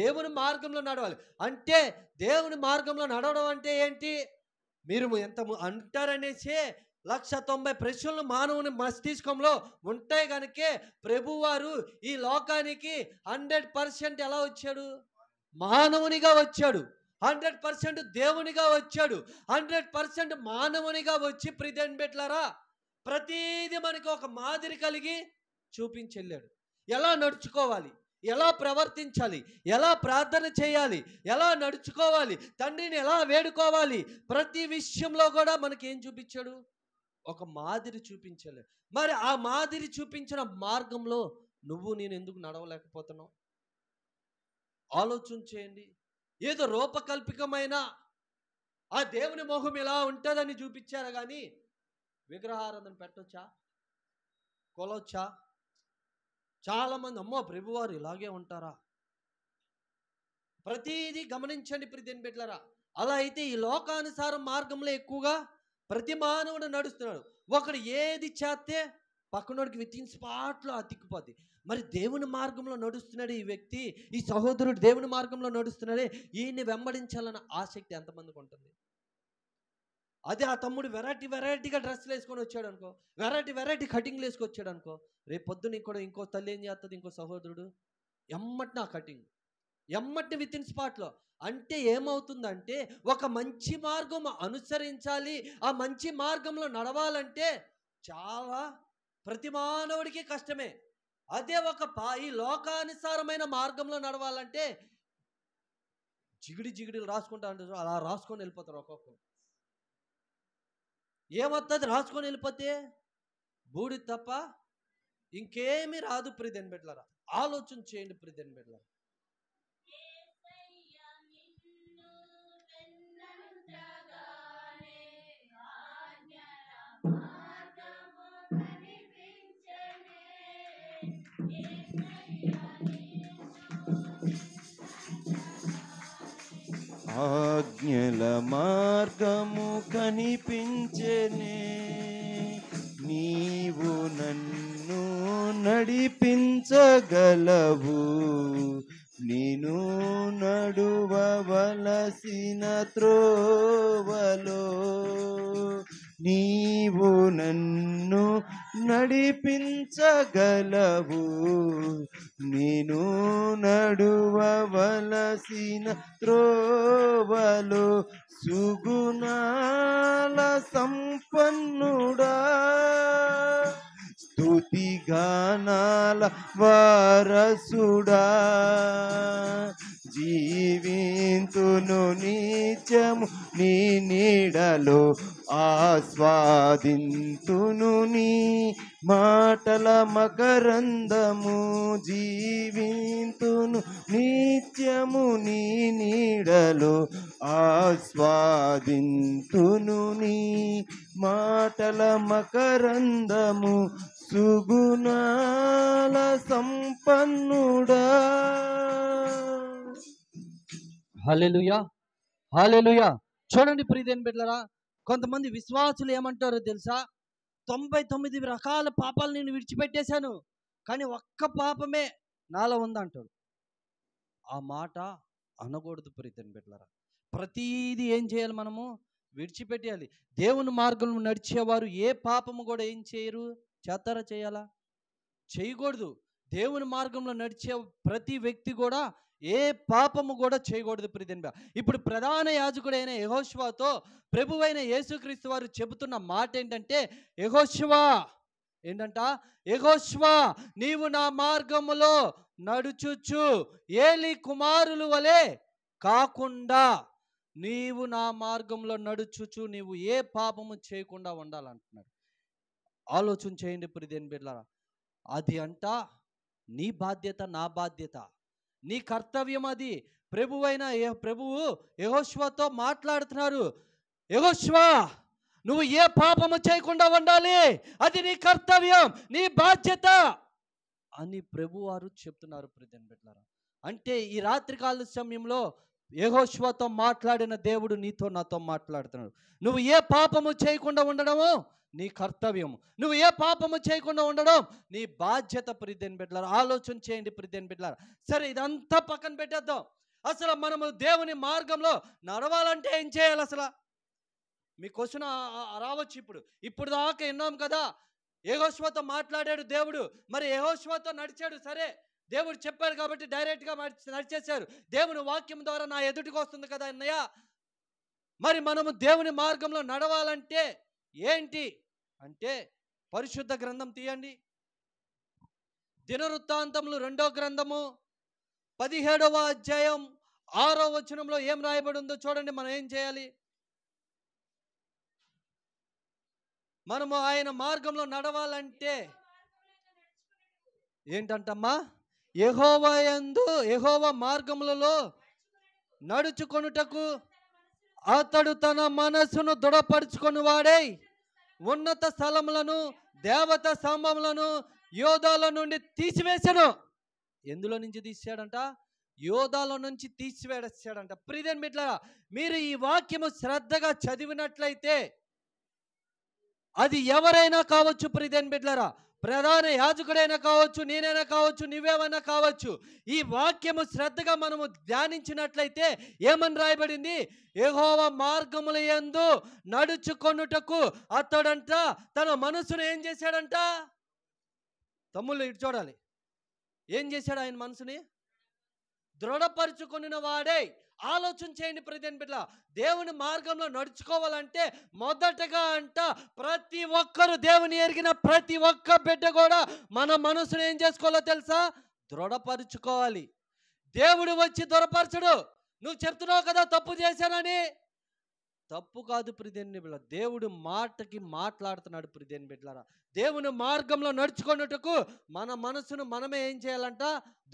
దేవుని మార్గంలో నడవాలి అంటే దేవుని మార్గంలో నడవడం అంటే ఏంటి మీరు ఎంత అంటారనేసే లక్ష తొంభై ప్రశ్నలు మానవుని మస్తిష్కంలో ఉంటాయి కనుకే ప్రభువారు ఈ లోకానికి హండ్రెడ్ పర్సెంట్ ఎలా వచ్చాడు మానవునిగా వచ్చాడు హండ్రెడ్ పర్సెంట్ దేవునిగా వచ్చాడు హండ్రెడ్ పర్సెంట్ మానవునిగా వచ్చి ప్రిదెన్ పెట్టలారా ప్రతీది మనకి ఒక మాదిరి కలిగి చూపించెళ్ళాడు ఎలా నడుచుకోవాలి ఎలా ప్రవర్తించాలి ఎలా ప్రార్థన చేయాలి ఎలా నడుచుకోవాలి తండ్రిని ఎలా వేడుకోవాలి ప్రతి విషయంలో కూడా మనకి ఏం చూపించాడు ఒక మాదిరి చూపించలే మరి ఆ మాదిరి చూపించిన మార్గంలో నువ్వు నేను ఎందుకు నడవలేకపోతున్నావు ఆలోచన చేయండి ఏదో రూపకల్పికమైన ఆ దేవుని మొహం ఇలా ఉంటుందని చూపించారు కానీ విగ్రహారాధన పెట్టొచ్చా కొలవచ్చా చాలామంది అమ్మో ప్రభువారు ఇలాగే ఉంటారా ప్రతిదీ గమనించండి ప్రతిని బిడ్డలరా అలా అయితే ఈ లోకానుసారం మార్గంలో ఎక్కువగా ప్రతి మానవుడు నడుస్తున్నాడు ఒకడు ఏది చేస్తే పక్కనోడికి విత్ ఇన్ స్పాట్లో అతిక్కుపోద్ది మరి దేవుని మార్గంలో నడుస్తున్నాడు ఈ వ్యక్తి ఈ సహోదరుడు దేవుని మార్గంలో నడుస్తున్నాడే ఈయన్ని వెంబడించాలన్న ఆసక్తి ఎంతమందికి ఉంటుంది అదే ఆ తమ్ముడు వెరైటీ వెరైటీగా డ్రెస్సులు వేసుకొని వచ్చాడు అనుకో వెరైటీ వెరైటీ కటింగ్లు వేసుకొచ్చాడు అనుకో రేపు పొద్దున ఇంకో ఇంకో తల్లి ఏం చేస్తుంది ఇంకో సహోదరుడు ఎమ్మటి నా కటింగ్ ఎమ్మటి విత్ ఇన్ స్పాట్లో అంటే ఏమవుతుందంటే ఒక మంచి మార్గం అనుసరించాలి ఆ మంచి మార్గంలో నడవాలంటే చాలా ప్రతి మానవుడికి కష్టమే అదే ఒక పా ఈ లోకానుసారమైన మార్గంలో నడవాలంటే జిగిడి జిగిడిలు రాసుకుంటా అంటారు అలా రాసుకొని వెళ్ళిపోతారు ఒక్కొక్కరు ఏమొత్తది రాసుకొని వెళ్ళిపోతే బూడి తప్ప ఇంకేమీ రాదు ప్రిదెన్ బిడ్లరా ఆలోచన చేయండి ప్రిదెన్ బిడ్డలరా ఆజ్ఞల మార్గము కనిపించనే నీవు నన్ను నడిపించగలవు నేను నడువలసిన త్రోవలో నీవు నన్ను నడిపించగలవు నేను నడువలసిన త్రోవలు సుగుణాల సంపన్నుడా గానాల వారసుడా జీవింతును నీచము నీ నీడలో ఆస్వాదింతును నీ మాటల మకరందము జీవింతును నిత్యము నీ నీడలో ఆస్వాదింతును నీ మాటల మకరందము సుగుణాల సంపన్నుడా హాలేలుయా హాలేలుయా చూడండి ప్రీదేని బిడ్డరా కొంతమంది విశ్వాసులు ఏమంటారో తెలుసా తొంభై తొమ్మిది రకాల పాపాలు నేను విడిచిపెట్టేశాను కానీ ఒక్క పాపమే నాలో ఉందంటాడు ఆ మాట అనకూడదు ప్రీతిని బిడ్డరా ప్రతీది ఏం చేయాలి మనము విడిచిపెట్టేయాలి దేవుని మార్గంలో నడిచేవారు ఏ పాపము కూడా ఏం చేయరు చేస్తారా చేయాలా చేయకూడదు దేవుని మార్గంలో నడిచే ప్రతి వ్యక్తి కూడా ఏ పాపము కూడా చేయకూడదు ప్రతి ఇప్పుడు ప్రధాన యాజకుడైన యహోశివాతో ప్రభువైన యేసుక్రీస్తు వారు చెబుతున్న మాట ఏంటంటే యహోశివా ఏంటంట యహోశ్వా నీవు నా మార్గములో నడుచుచు ఏలి కుమారులు వలె కాకుండా నీవు నా మార్గంలో నడుచుచు నీవు ఏ పాపము చేయకుండా ఉండాలంటున్నాడు ఆలోచన చేయండి ఇప్పుడు దేని అది అంట నీ బాధ్యత నా బాధ్యత నీ కర్తవ్యం అది ప్రభువైన ప్రభువు యహోశ్వతో మాట్లాడుతున్నారు యహోశ్వ నువ్వు ఏ పాపము చేయకుండా ఉండాలి అది నీ కర్తవ్యం నీ బాధ్యత అని ప్రభువారు చెప్తున్నారు ప్రతి బిడ్డారా అంటే ఈ రాత్రికాల సమయంలో యహోశ్వతో మాట్లాడిన దేవుడు నీతో నాతో మాట్లాడుతున్నాడు నువ్వు ఏ పాపము చేయకుండా ఉండడము నీ కర్తవ్యము నువ్వు ఏ పాపము చేయకుండా ఉండడం నీ బాధ్యత ప్రిదేని పెట్టారు ఆలోచన చేయండి ప్రిదేని పెట్టారు సరే ఇదంతా పక్కన పెట్టేద్దాం అసలు మనము దేవుని మార్గంలో నడవాలంటే ఏం చేయాలి అసలు మీ క్వశ్చన్ రావచ్చు ఇప్పుడు ఇప్పుడు దాకా విన్నాం కదా ఏహోశ్వతో మాట్లాడాడు దేవుడు మరి ఏహోశ్వతో నడిచాడు సరే దేవుడు చెప్పారు కాబట్టి డైరెక్ట్గా నడిచేశారు దేవుని వాక్యం ద్వారా నా ఎదుటికి వస్తుంది కదా అన్నయ్య మరి మనము దేవుని మార్గంలో నడవాలంటే ఏంటి అంటే పరిశుద్ధ గ్రంథం తీయండి దినవృత్తాంతములు రెండో గ్రంథము పదిహేడవ అధ్యాయం ఆరో వచనంలో ఏం రాయబడి ఉందో చూడండి మనం ఏం చేయాలి మనము ఆయన మార్గంలో నడవాలంటే ఏంటంటమ్మా యహోవయందు యహోవ మార్గములలో నడుచుకొనుటకు అతడు తన మనస్సును దృఢపరుచుకొని వాడై ఉన్నత స్థలములను దేవత స్తంభములను యోధాల నుండి తీసివేశాను ఎందులో నుంచి తీసాడంట యోధాల నుంచి తీసివేడేశాడంట ప్రియన్ బిడ్లరా మీరు ఈ వాక్యము శ్రద్ధగా చదివినట్లయితే అది ఎవరైనా కావచ్చు ప్రియన్ బిడ్లరా ప్రధాన యాజకుడైనా కావచ్చు నేనైనా కావచ్చు నువ్వేమైనా కావచ్చు ఈ వాక్యము శ్రద్ధగా మనము ధ్యానించినట్లయితే ఏమని రాయబడింది ఏహోవ మార్గముల ఎందు నడుచుకొనుటకు అతడంట తన మనసును ఏం చేశాడంట తమ్ముళ్ళు ఇటు చూడాలి ఏం చేశాడు ఆయన మనసుని దృఢపరుచుకున్న వాడే ఆలోచన చేయండి ప్రతిని బిడ్డ దేవుని మార్గంలో నడుచుకోవాలంటే మొదటగా అంట ప్రతి ఒక్కరు దేవుని ఎరిగిన ప్రతి ఒక్క బిడ్డ కూడా మన మనసును ఏం చేసుకోవాలో తెలుసా దృఢపరుచుకోవాలి దేవుడు వచ్చి దృఢపరచడు నువ్వు చెప్తున్నావు కదా తప్పు చేశానని తప్పు కాదు ప్రిదేని బిడ్డ దేవుడు మాటకి మాట్లాడుతున్నాడు ప్రిదేని బిడ్డలారా దేవుని మార్గంలో నడుచుకున్నట్టుకు మన మనసును మనమే ఏం చేయాలంట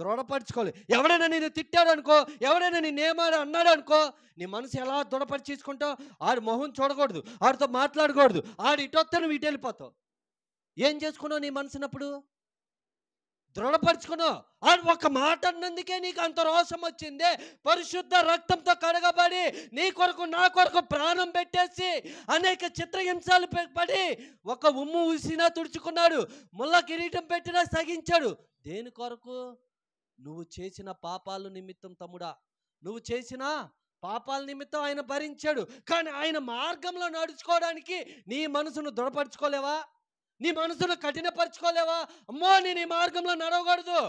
దృఢపరచుకోవాలి ఎవరైనా నేను తిట్టాడు అనుకో ఎవరైనా నేను ఏమాడు అన్నాడు అనుకో నీ మనసు ఎలా దృఢపరిచేసుకుంటావు ఆడి మొహం చూడకూడదు ఆడితో మాట్లాడకూడదు ఆడి ఇటొత్తే నువ్వు ఇటు వెళ్ళిపోతావు ఏం చేసుకున్నావు నీ మనసునప్పుడు దృఢపరుచుకున్నావు అని ఒక మాట అన్నందుకే నీకు అంత రోషం వచ్చింది పరిశుద్ధ రక్తంతో కడగబడి నీ కొరకు నా కొరకు ప్రాణం పెట్టేసి అనేక చిత్రహింసలు పడి ఒక ఉమ్ము ఉసినా తుడుచుకున్నాడు ముళ్ళ కిరీటం పెట్టినా సగించాడు దేని కొరకు నువ్వు చేసిన పాపాల నిమిత్తం తమ్ముడా నువ్వు చేసిన పాపాల నిమిత్తం ఆయన భరించాడు కానీ ఆయన మార్గంలో నడుచుకోవడానికి నీ మనసును దృఢపరచుకోలేవా నీ మనసును కఠినపరచుకోలేవా అమ్మో నేను ఈ మార్గంలో నడవకూడదు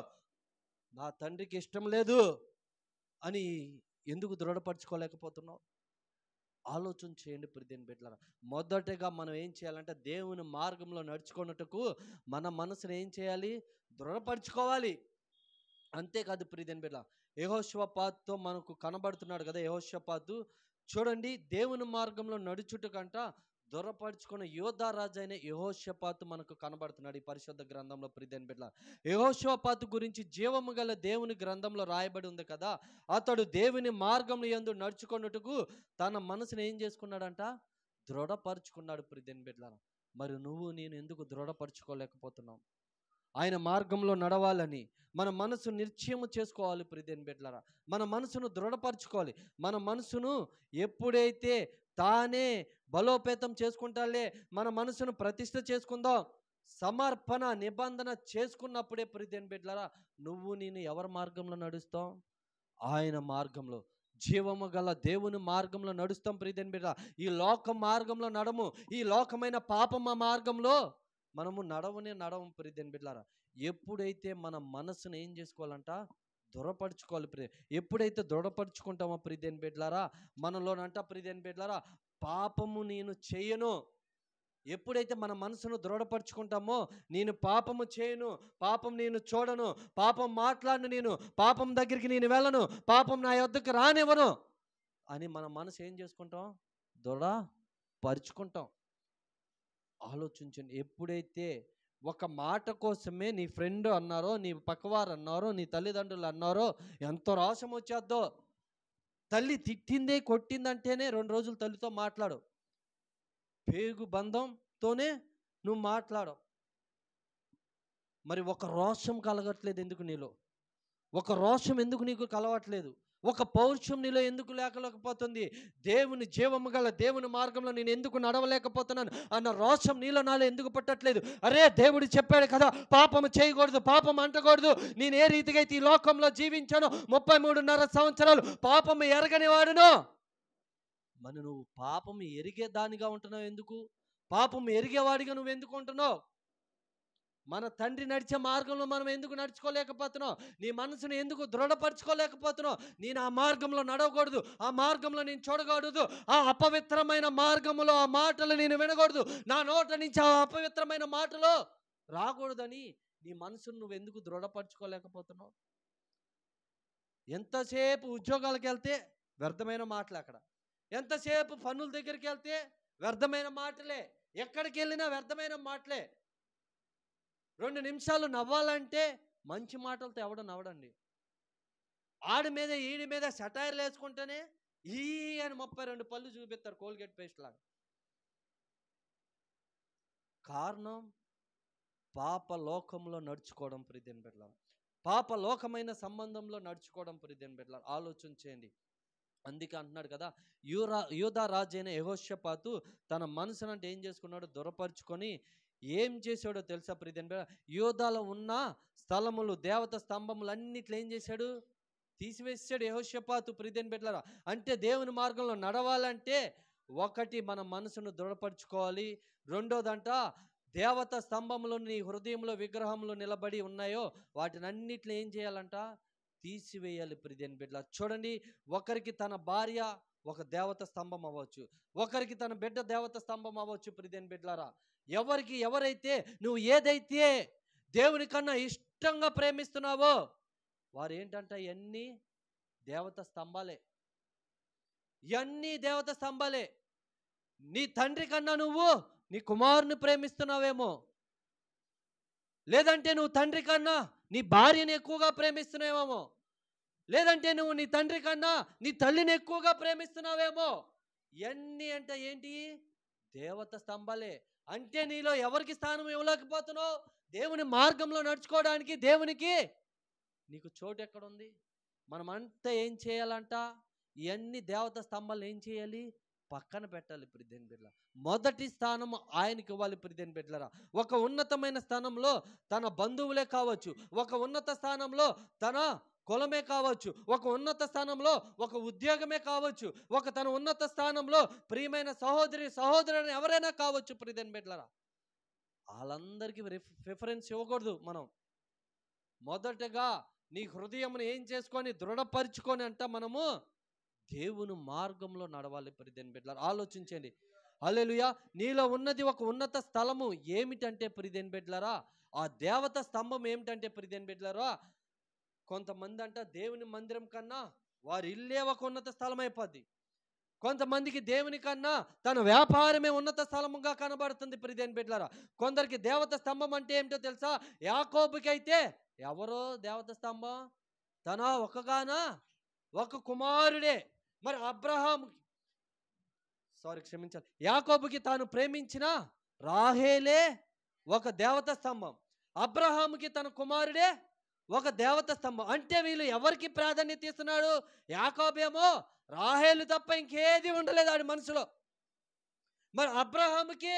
నా తండ్రికి ఇష్టం లేదు అని ఎందుకు దృఢపరచుకోలేకపోతున్నావు ఆలోచన చేయండి ప్రతిని బిడ్డల మొదటగా మనం ఏం చేయాలంటే దేవుని మార్గంలో నడుచుకున్నట్టుకు మన మనసును ఏం చేయాలి దృఢపరచుకోవాలి అంతేకాదు ప్రీతిని బిడ్డ యహోశ్వపాత్తో మనకు కనబడుతున్నాడు కదా యహోశ్వపాత్ చూడండి దేవుని మార్గంలో నడుచుట కంట దూరపరుచుకున్న యోధా రాజు అయిన యహోషపాతు మనకు కనబడుతున్నాడు ఈ పరిశుద్ధ గ్రంథంలో ప్రిదేన్ బిడ్డ యహోషపాతు గురించి జీవము గల దేవుని గ్రంథంలో రాయబడి ఉంది కదా అతడు దేవుని మార్గంలో ఎందు నడుచుకున్నట్టుకు తన మనసును ఏం చేసుకున్నాడంట దృఢపరుచుకున్నాడు ప్రిదేన్ బిడ్డ మరి నువ్వు నేను ఎందుకు దృఢపరుచుకోలేకపోతున్నావు ఆయన మార్గంలో నడవాలని మన మనసు నిర్చయము చేసుకోవాలి ప్రిదేన్ బిడ్లరా మన మనసును దృఢపరచుకోవాలి మన మనసును ఎప్పుడైతే తానే బలోపేతం చేసుకుంటాలే మన మనసును ప్రతిష్ట చేసుకుందాం సమర్పణ నిబంధన చేసుకున్నప్పుడే ప్రిదేన్ బిడ్లరా నువ్వు నేను ఎవరి మార్గంలో నడుస్తావు ఆయన మార్గంలో జీవము గల దేవుని మార్గంలో నడుస్తాం ప్రీతిని బిడ్డ ఈ లోక మార్గంలో నడము ఈ లోకమైన పాపమ్మ మార్గంలో మనము నడవనే నడవం ప్రీతిని బిడ్డారా ఎప్పుడైతే మన మనసును ఏం చేసుకోవాలంట దృఢపరచుకోవాలి ప్రి ఎప్పుడైతే దృఢపరచుకుంటామో ప్రీతిని బిడ్లారా మనలోనంట ప్రీతిని బిడ్లారా పాపము నేను చేయను ఎప్పుడైతే మన మనసును దృఢపరుచుకుంటామో నేను పాపము చేయను పాపం నేను చూడను పాపం మాట్లాడను నేను పాపం దగ్గరికి నేను వెళ్ళను పాపం నా యొద్దకు రానివ్వను అని మన మనసు ఏం చేసుకుంటాం దృఢ పరుచుకుంటాం ఆలోచించండి ఎప్పుడైతే ఒక మాట కోసమే నీ ఫ్రెండ్ అన్నారో నీ పక్కవారు అన్నారో నీ తల్లిదండ్రులు అన్నారో ఎంతో రోషం వచ్చేద్దో తల్లి తిట్టిందే కొట్టిందంటేనే రెండు రోజులు తల్లితో మాట్లాడు పేగు బంధంతోనే నువ్వు మాట్లాడు మరి ఒక రోషం కలగట్లేదు ఎందుకు నీలో ఒక రోషం ఎందుకు నీకు కలవట్లేదు ఒక పౌరుషం నీలో ఎందుకు లేకలేకపోతుంది దేవుని జీవము గల దేవుని మార్గంలో నేను ఎందుకు నడవలేకపోతున్నాను అన్న రోషం నీలో నాలో ఎందుకు పట్టట్లేదు అరే దేవుడు చెప్పాడు కదా పాపము చేయకూడదు పాపం అంటకూడదు నేను ఏ రీతిగా ఈ లోకంలో జీవించానో ముప్పై మూడున్నర సంవత్సరాలు పాపము ఎరగని వాడును మన నువ్వు పాపం ఎరిగే దానిగా ఉంటున్నావు ఎందుకు పాపం ఎరిగేవాడిగా నువ్వు ఎందుకు ఉంటున్నావు మన తండ్రి నడిచే మార్గంలో మనం ఎందుకు నడుచుకోలేకపోతున్నాం నీ మనసును ఎందుకు దృఢపరచుకోలేకపోతున్నావు నేను ఆ మార్గంలో నడవకూడదు ఆ మార్గంలో నేను చూడకూడదు ఆ అపవిత్రమైన మార్గంలో ఆ మాటలు నేను వినకూడదు నా నోట నుంచి ఆ అపవిత్రమైన మాటలు రాకూడదని నీ మనసును నువ్వు ఎందుకు దృఢపరచుకోలేకపోతున్నావు ఎంతసేపు ఉద్యోగాలకు వెళ్తే వ్యర్థమైన మాటలు అక్కడ ఎంతసేపు పనుల దగ్గరికి వెళ్తే వ్యర్థమైన మాటలే ఎక్కడికి వెళ్ళినా వ్యర్థమైన మాటలే రెండు నిమిషాలు నవ్వాలంటే మంచి మాటలతో ఎవడో నవ్వడండి ఆడి మీద ఈడి మీద సెటైర్లు వేసుకుంటేనే ఈ అని ముప్పై రెండు పళ్ళు చూపిస్తారు కోల్గేట్ పేస్ట్ లాగా కారణం పాప లోకంలో నడుచుకోవడం ప్రిదిన్ బిడ్డలారు పాప లోకమైన సంబంధంలో నడుచుకోవడం ప్రిదిన్ బిడ్డలారు ఆలోచన చేయండి అందుకే అంటున్నాడు కదా యూరా యూదా రాజైన యహోషపాతు తన మనసునంటే ఏం చేసుకున్నాడు దొరపరుచుకొని ఏం చేశాడో తెలుసా ప్రీతిని యోధాల ఉన్న స్థలములు దేవత స్తంభములు అన్నిట్లు ఏం చేశాడు తీసివేసాడు యహోషపాతు ప్రీతిని పెట్టారా అంటే దేవుని మార్గంలో నడవాలంటే ఒకటి మన మనసును దృఢపరచుకోవాలి రెండోదంట దేవత స్తంభములు నీ హృదయంలో విగ్రహములు నిలబడి ఉన్నాయో వాటిని అన్నిట్లో ఏం చేయాలంట తీసివేయాలి ప్రిదేని బిడ్డ చూడండి ఒకరికి తన భార్య ఒక దేవత స్తంభం అవ్వచ్చు ఒకరికి తన బిడ్డ దేవత స్తంభం అవ్వచ్చు ప్రిదేని బిడ్డలారా ఎవరికి ఎవరైతే నువ్వు ఏదైతే దేవుని కన్నా ఇష్టంగా ప్రేమిస్తున్నావో వారు ఏంటంటే ఎన్ని దేవత స్తంభాలే ఎన్ని దేవత స్తంభాలే నీ తండ్రి కన్నా నువ్వు నీ కుమారుని ప్రేమిస్తున్నావేమో లేదంటే నువ్వు తండ్రి కన్నా నీ భార్యను ఎక్కువగా ప్రేమిస్తున్నావేమో లేదంటే నువ్వు నీ తండ్రి కన్నా నీ తల్లిని ఎక్కువగా ప్రేమిస్తున్నావేమో ఎన్ని అంటే ఏంటి దేవత స్తంభాలే అంటే నీలో ఎవరికి స్థానం ఇవ్వలేకపోతున్నావు దేవుని మార్గంలో నడుచుకోవడానికి దేవునికి నీకు చోటు ఎక్కడుంది మనమంతా ఏం చేయాలంట ఇవన్నీ దేవత స్తంభాలు ఏం చేయాలి పక్కన పెట్టాలి ప్రిదేన్ బిడ్డల మొదటి స్థానం ఆయనకి ఇవ్వాలి ప్రిదేన్ బిడ్డలరా ఒక ఉన్నతమైన స్థానంలో తన బంధువులే కావచ్చు ఒక ఉన్నత స్థానంలో తన కులమే కావచ్చు ఒక ఉన్నత స్థానంలో ఒక ఉద్యోగమే కావచ్చు ఒక తన ఉన్నత స్థానంలో ప్రియమైన సహోదరి సహోదరుని ఎవరైనా కావచ్చు ప్రియదని బిడ్డలరా వాళ్ళందరికీ ప్రిఫరెన్స్ ఇవ్వకూడదు మనం మొదటగా నీ హృదయంను ఏం చేసుకొని దృఢపరుచుకొని అంట మనము దేవుని మార్గంలో నడవాలి ప్రియదని బిడ్డలారు ఆలోచించండి అల్లెలుయా నీలో ఉన్నది ఒక ఉన్నత స్థలము ఏమిటంటే ప్రిదేన్ బిడ్లరా ఆ దేవత స్తంభం ఏమిటంటే ప్రిదేన్ బిడ్లరా కొంతమంది అంట దేవుని మందిరం కన్నా వారి ఇల్లే ఒక ఉన్నత స్థలం అయిపోద్ది కొంతమందికి దేవుని కన్నా తన వ్యాపారమే ఉన్నత స్థలముగా కనబడుతుంది ప్రిదేని బిడ్డలారా కొందరికి దేవత స్తంభం అంటే ఏమిటో తెలుసా యాకోబుకి అయితే ఎవరో దేవత స్తంభం తన ఒకగానా ఒక కుమారుడే మరి అబ్రహాం సారీ క్షమించాలి యాకోబుకి తాను ప్రేమించిన రాహేలే ఒక దేవత స్తంభం అబ్రహాముకి తన కుమారుడే ఒక దేవత స్తంభం అంటే వీళ్ళు ఎవరికి ప్రాధాన్యత ఇస్తున్నాడు యాకోబేమో రాహేలు తప్ప ఇంకేది ఉండలేదు ఆడి మనసులో మరి అబ్రహాముకి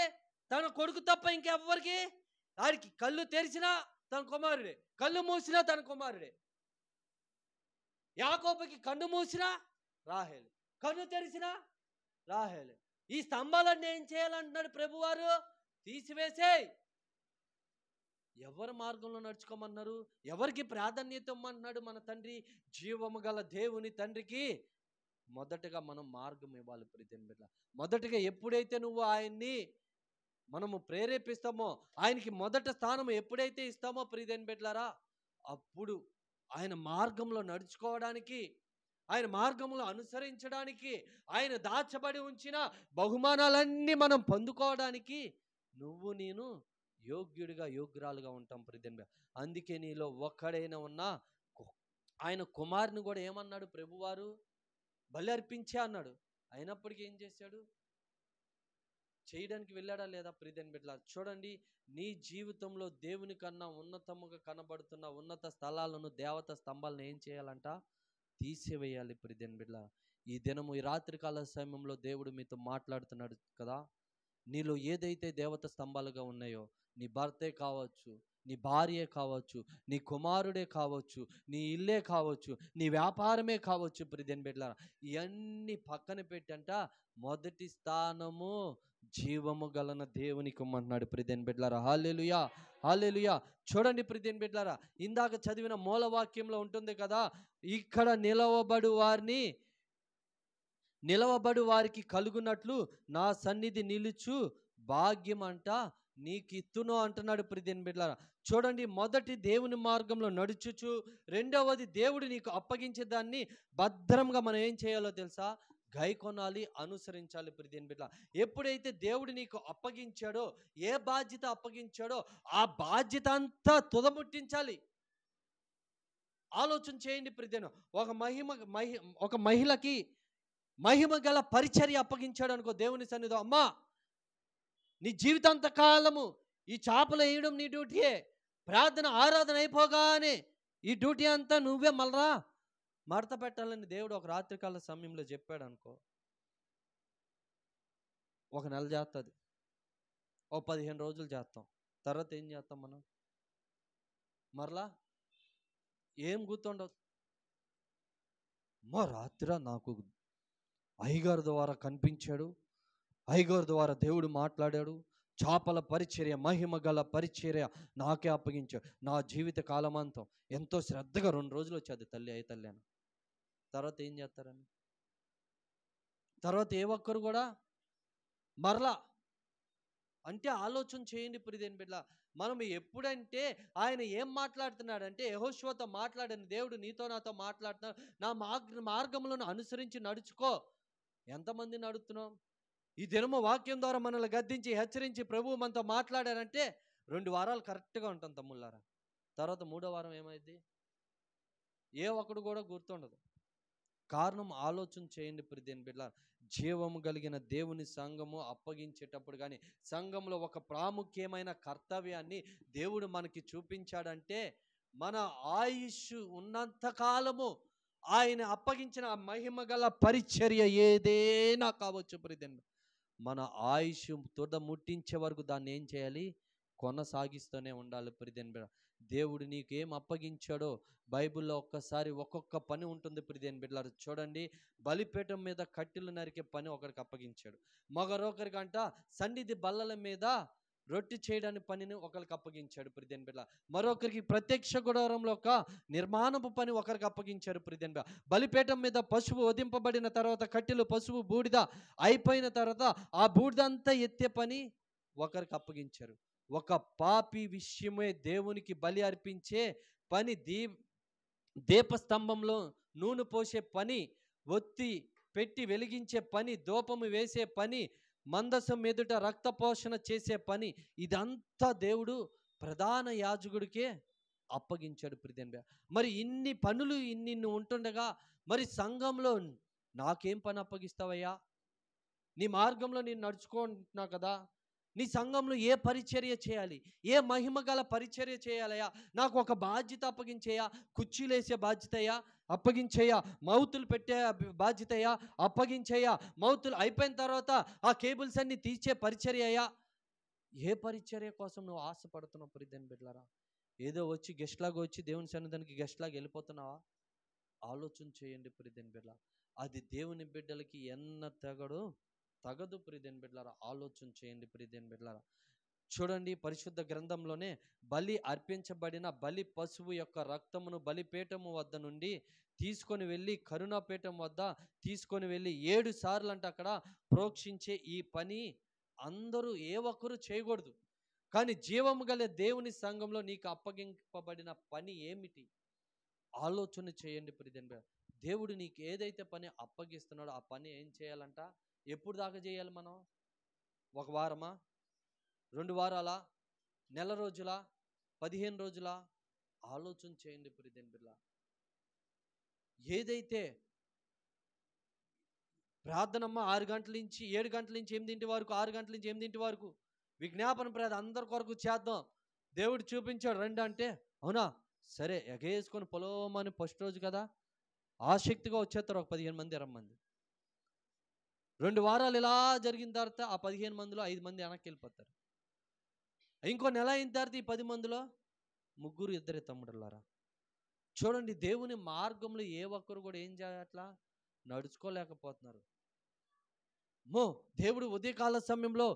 తన కొడుకు తప్ప ఇంకెవ్వరికి ఆడికి కళ్ళు తెరిచినా తన కుమారుడే కళ్ళు మూసినా తన కుమారుడే యాకోబుకి కన్ను మూసినా రాహేలు కన్ను తెరిచినా రాహేలు ఈ స్తంభాలన్నీ ఏం చేయాలంటున్నాడు ప్రభువారు తీసివేసేయి ఎవరి మార్గంలో నడుచుకోమన్నారు ఎవరికి ప్రాధాన్యత ఇవ్వమన్నాడు మన తండ్రి జీవము గల దేవుని తండ్రికి మొదటగా మనం మార్గం ఇవ్వాలి ప్రీతిని మొదటగా ఎప్పుడైతే నువ్వు ఆయన్ని మనము ప్రేరేపిస్తామో ఆయనకి మొదట స్థానం ఎప్పుడైతే ఇస్తామో ప్రీతిని బిడ్డలారా అప్పుడు ఆయన మార్గంలో నడుచుకోవడానికి ఆయన మార్గంలో అనుసరించడానికి ఆయన దాచబడి ఉంచిన బహుమానాలన్నీ మనం పొందుకోవడానికి నువ్వు నేను యోగ్యుడిగా యోగ్యురాలుగా ఉంటాం ప్రతిదిన అందుకే నీలో ఒక్కడైనా ఉన్నా ఆయన కుమారుని కూడా ఏమన్నాడు ప్రభువారు బలి అర్పించే అన్నాడు అయినప్పటికీ ఏం చేశాడు చేయడానికి వెళ్ళాడా లేదా ప్రీతిని బిడ్డలా చూడండి నీ జీవితంలో దేవుని కన్నా ఉన్నతముగా కనబడుతున్న ఉన్నత స్థలాలను దేవత స్తంభాలను ఏం చేయాలంట తీసివేయాలి ప్రీతిని బిడ్డ ఈ దినము ఈ రాత్రికాల సమయంలో దేవుడు మీతో మాట్లాడుతున్నాడు కదా నీలో ఏదైతే దేవత స్తంభాలుగా ఉన్నాయో నీ భర్తే కావచ్చు నీ భార్యే కావచ్చు నీ కుమారుడే కావచ్చు నీ ఇల్లే కావచ్చు నీ వ్యాపారమే కావచ్చు ప్రిదేని బిడ్డలారా ఇవన్నీ పక్కన పెట్టంట మొదటి స్థానము జీవము గలన దేవునికి ఇమ్మన్నాడు ప్రిదేని బిడ్డలారా హాలేలుయా హాలేలుయా చూడండి ప్రిదేని బిడ్డలారా ఇందాక చదివిన మూలవాక్యంలో ఉంటుంది కదా ఇక్కడ నిలవబడు వారిని నిలవబడు వారికి కలుగునట్లు నా సన్నిధి నిలుచు భాగ్యం అంట నీకు ఇత్తును అంటున్నాడు ప్రీతిని బిడ్డ చూడండి మొదటి దేవుని మార్గంలో నడుచుచు రెండవది దేవుడు నీకు అప్పగించే దాన్ని భద్రంగా మనం ఏం చేయాలో తెలుసా గై కొనాలి అనుసరించాలి ప్రిదిన్ బిడ్డ ఎప్పుడైతే దేవుడు నీకు అప్పగించాడో ఏ బాధ్యత అప్పగించాడో ఆ బాధ్యత అంతా తుదముట్టించాలి ఆలోచన చేయండి ప్రిదిన్ ఒక మహిమ మహి ఒక మహిళకి మహిమ గల పరిచర్య అప్పగించాడు అనుకో దేవుని సన్నిధి అమ్మా నీ జీవితాంత కాలము ఈ చేపలు వేయడం నీ డ్యూటీయే ప్రార్థన ఆరాధన అయిపోగానే ఈ డ్యూటీ అంతా నువ్వే మళ్ళరా మడత పెట్టాలని దేవుడు ఒక రాత్రికాల సమయంలో చెప్పాడు అనుకో ఒక నెల చేస్తుంది ఓ పదిహేను రోజులు చేస్తాం తర్వాత ఏం చేస్తాం మనం మరలా ఏం గుర్తుండదు మా రాత్రి నాకు అయ్యగారి ద్వారా కనిపించాడు ఐగోర్ ద్వారా దేవుడు మాట్లాడాడు చాపల పరిచర్య మహిమ గల పరిచర్య నాకే అప్పగించాడు నా జీవిత కాలమాంతం ఎంతో శ్రద్ధగా రెండు రోజులు వచ్చేది తల్లి అయి తల్లి అని తర్వాత ఏం చేస్తారని తర్వాత ఏ ఒక్కరు కూడా మరలా అంటే ఆలోచన చేయండి ప్రిదేని బిడ్డ మనం ఎప్పుడంటే ఆయన ఏం మాట్లాడుతున్నాడంటే యహోశ్వతో మాట్లాడని దేవుడు నీతో నాతో మాట్లాడుతున్నాడు నా మార్గ మార్గంలో అనుసరించి నడుచుకో ఎంతమందిని అడుగుతున్నాం ఈ దినము వాక్యం ద్వారా మనల్ని గద్దించి హెచ్చరించి ప్రభువు మనతో మాట్లాడారంటే రెండు వారాలు కరెక్ట్గా ఉంటాం తమ్ముళ్ళారా తర్వాత మూడో వారం ఏమైంది ఏ ఒక్కడు కూడా గుర్తుండదు కారణం ఆలోచన చేయండి ప్రతి దీని బిడ్డ జీవము కలిగిన దేవుని సంఘము అప్పగించేటప్పుడు కానీ సంఘంలో ఒక ప్రాముఖ్యమైన కర్తవ్యాన్ని దేవుడు మనకి చూపించాడంటే మన ఆయుష్ ఉన్నంతకాలము ఆయన అప్పగించిన మహిమ గల పరిచర్య ఏదైనా కావచ్చు దీని మన ఆయుష్ తుడ ముట్టించే వరకు దాన్ని ఏం చేయాలి కొనసాగిస్తూనే ఉండాలి ప్రిదేన్ దేవుడు నీకేం అప్పగించాడో బైబిల్లో ఒక్కసారి ఒక్కొక్క పని ఉంటుంది ప్రిదేన్ బిడ్డలారు చూడండి బలిపీఠం మీద కట్టెలు నరికే పని ఒకరికి అప్పగించాడు మగరొకరికంట సన్నిధి బల్లల మీద రొట్టె చేయడానికి పనిని ఒకరికి అప్పగించాడు ప్రిదెన్ బిడ్డ మరొకరికి ప్రత్యక్ష గుడారంలో ఒక నిర్మాణపు పని ఒకరికి అప్పగించాడు ప్రిదెన్ బిడ్డ బలిపేటం మీద పశువు వధింపబడిన తర్వాత కట్టెలు పశువు బూడిద అయిపోయిన తర్వాత ఆ బూడిద అంతా ఎత్తే పని ఒకరికి అప్పగించారు ఒక పాపి విషయమే దేవునికి బలి అర్పించే పని దీ దీపస్తంభంలో నూనె పోసే పని ఒత్తి పెట్టి వెలిగించే పని దూపము వేసే పని మందసం ఎదుట రక్త పోషణ చేసే పని ఇదంతా దేవుడు ప్రధాన యాజకుడికే అప్పగించాడు ప్రిదెన్ మరి ఇన్ని పనులు ఇన్ని ఉంటుండగా మరి సంఘంలో నాకేం పని అప్పగిస్తావయ్యా నీ మార్గంలో నేను నడుచుకుంటున్నా కదా నీ సంఘంలో ఏ పరిచర్య చేయాలి ఏ మహిమ గల పరిచర్య చేయాలయ్యా నాకు ఒక బాధ్యత అప్పగించేయా కుర్చీలేసే బాధ్యతయా అప్పగించేయా మౌతులు పెట్టే బాధ్యతయా అప్పగించేయా మౌతులు అయిపోయిన తర్వాత ఆ కేబుల్స్ అన్ని తీర్చే పరిచర్యయా ఏ పరిచర్య కోసం నువ్వు ఆశపడుతున్నావు ప్రీతని బిడ్డలరా ఏదో వచ్చి గెస్ట్ లాగా వచ్చి దేవుని సన్నిధానికి గెస్ట్ లాగా వెళ్ళిపోతున్నావా ఆలోచన చేయండి ప్రీతని బిడ్డ అది దేవుని బిడ్డలకి ఎన్న తగడు తగదు ప్రీతని బిడ్డలరా ఆలోచన చేయండి ప్రీతని బిడ్డలరా చూడండి పరిశుద్ధ గ్రంథంలోనే బలి అర్పించబడిన బలి పశువు యొక్క రక్తమును బలిపీఠము వద్ద నుండి తీసుకొని వెళ్ళి కరుణాపీఠం వద్ద తీసుకొని వెళ్ళి ఏడు సార్లు అంటే అక్కడ ప్రోక్షించే ఈ పని అందరూ ఏ ఒక్కరు చేయకూడదు కానీ జీవము గల దేవుని సంఘంలో నీకు అప్పగింపబడిన పని ఏమిటి ఆలోచన చేయండి ప్రిదండ దేవుడు నీకు ఏదైతే పని అప్పగిస్తున్నాడో ఆ పని ఏం చేయాలంట ఎప్పుడు దాకా చేయాలి మనం ఒక వారమా రెండు వారాల నెల రోజుల పదిహేను రోజుల ఆలోచన చేయండి ప్రిదేన్ బిర్లా ఏదైతే ప్రార్థనమ్మ ఆరు గంటల నుంచి ఏడు గంటల నుంచి ఎనిమిదింటి వరకు ఆరు గంటల నుంచి ఎనిమిదింటి వరకు విజ్ఞాపన ప్రార్థన అందరి కొరకు చేద్దాం దేవుడు చూపించాడు రండి అంటే అవునా సరే ఎగేసుకొని పొలవమని ఫస్ట్ రోజు కదా ఆసక్తిగా వచ్చేస్తారు ఒక పదిహేను మంది ఇరవై మంది రెండు వారాలు ఇలా జరిగిన తర్వాత ఆ పదిహేను మందిలో ఐదు మంది వెనక్కి వెళ్ళిపోతారు ఇంకో నెల అయిన తర్వాత ఈ పది మందిలో ముగ్గురు ఇద్దరి తమ్ముడులారా చూడండి దేవుని మార్గంలో ఏ ఒక్కరు కూడా ఏం చేయట్లా నడుచుకోలేకపోతున్నారు మో దేవుడు ఉదయకాల సమయంలో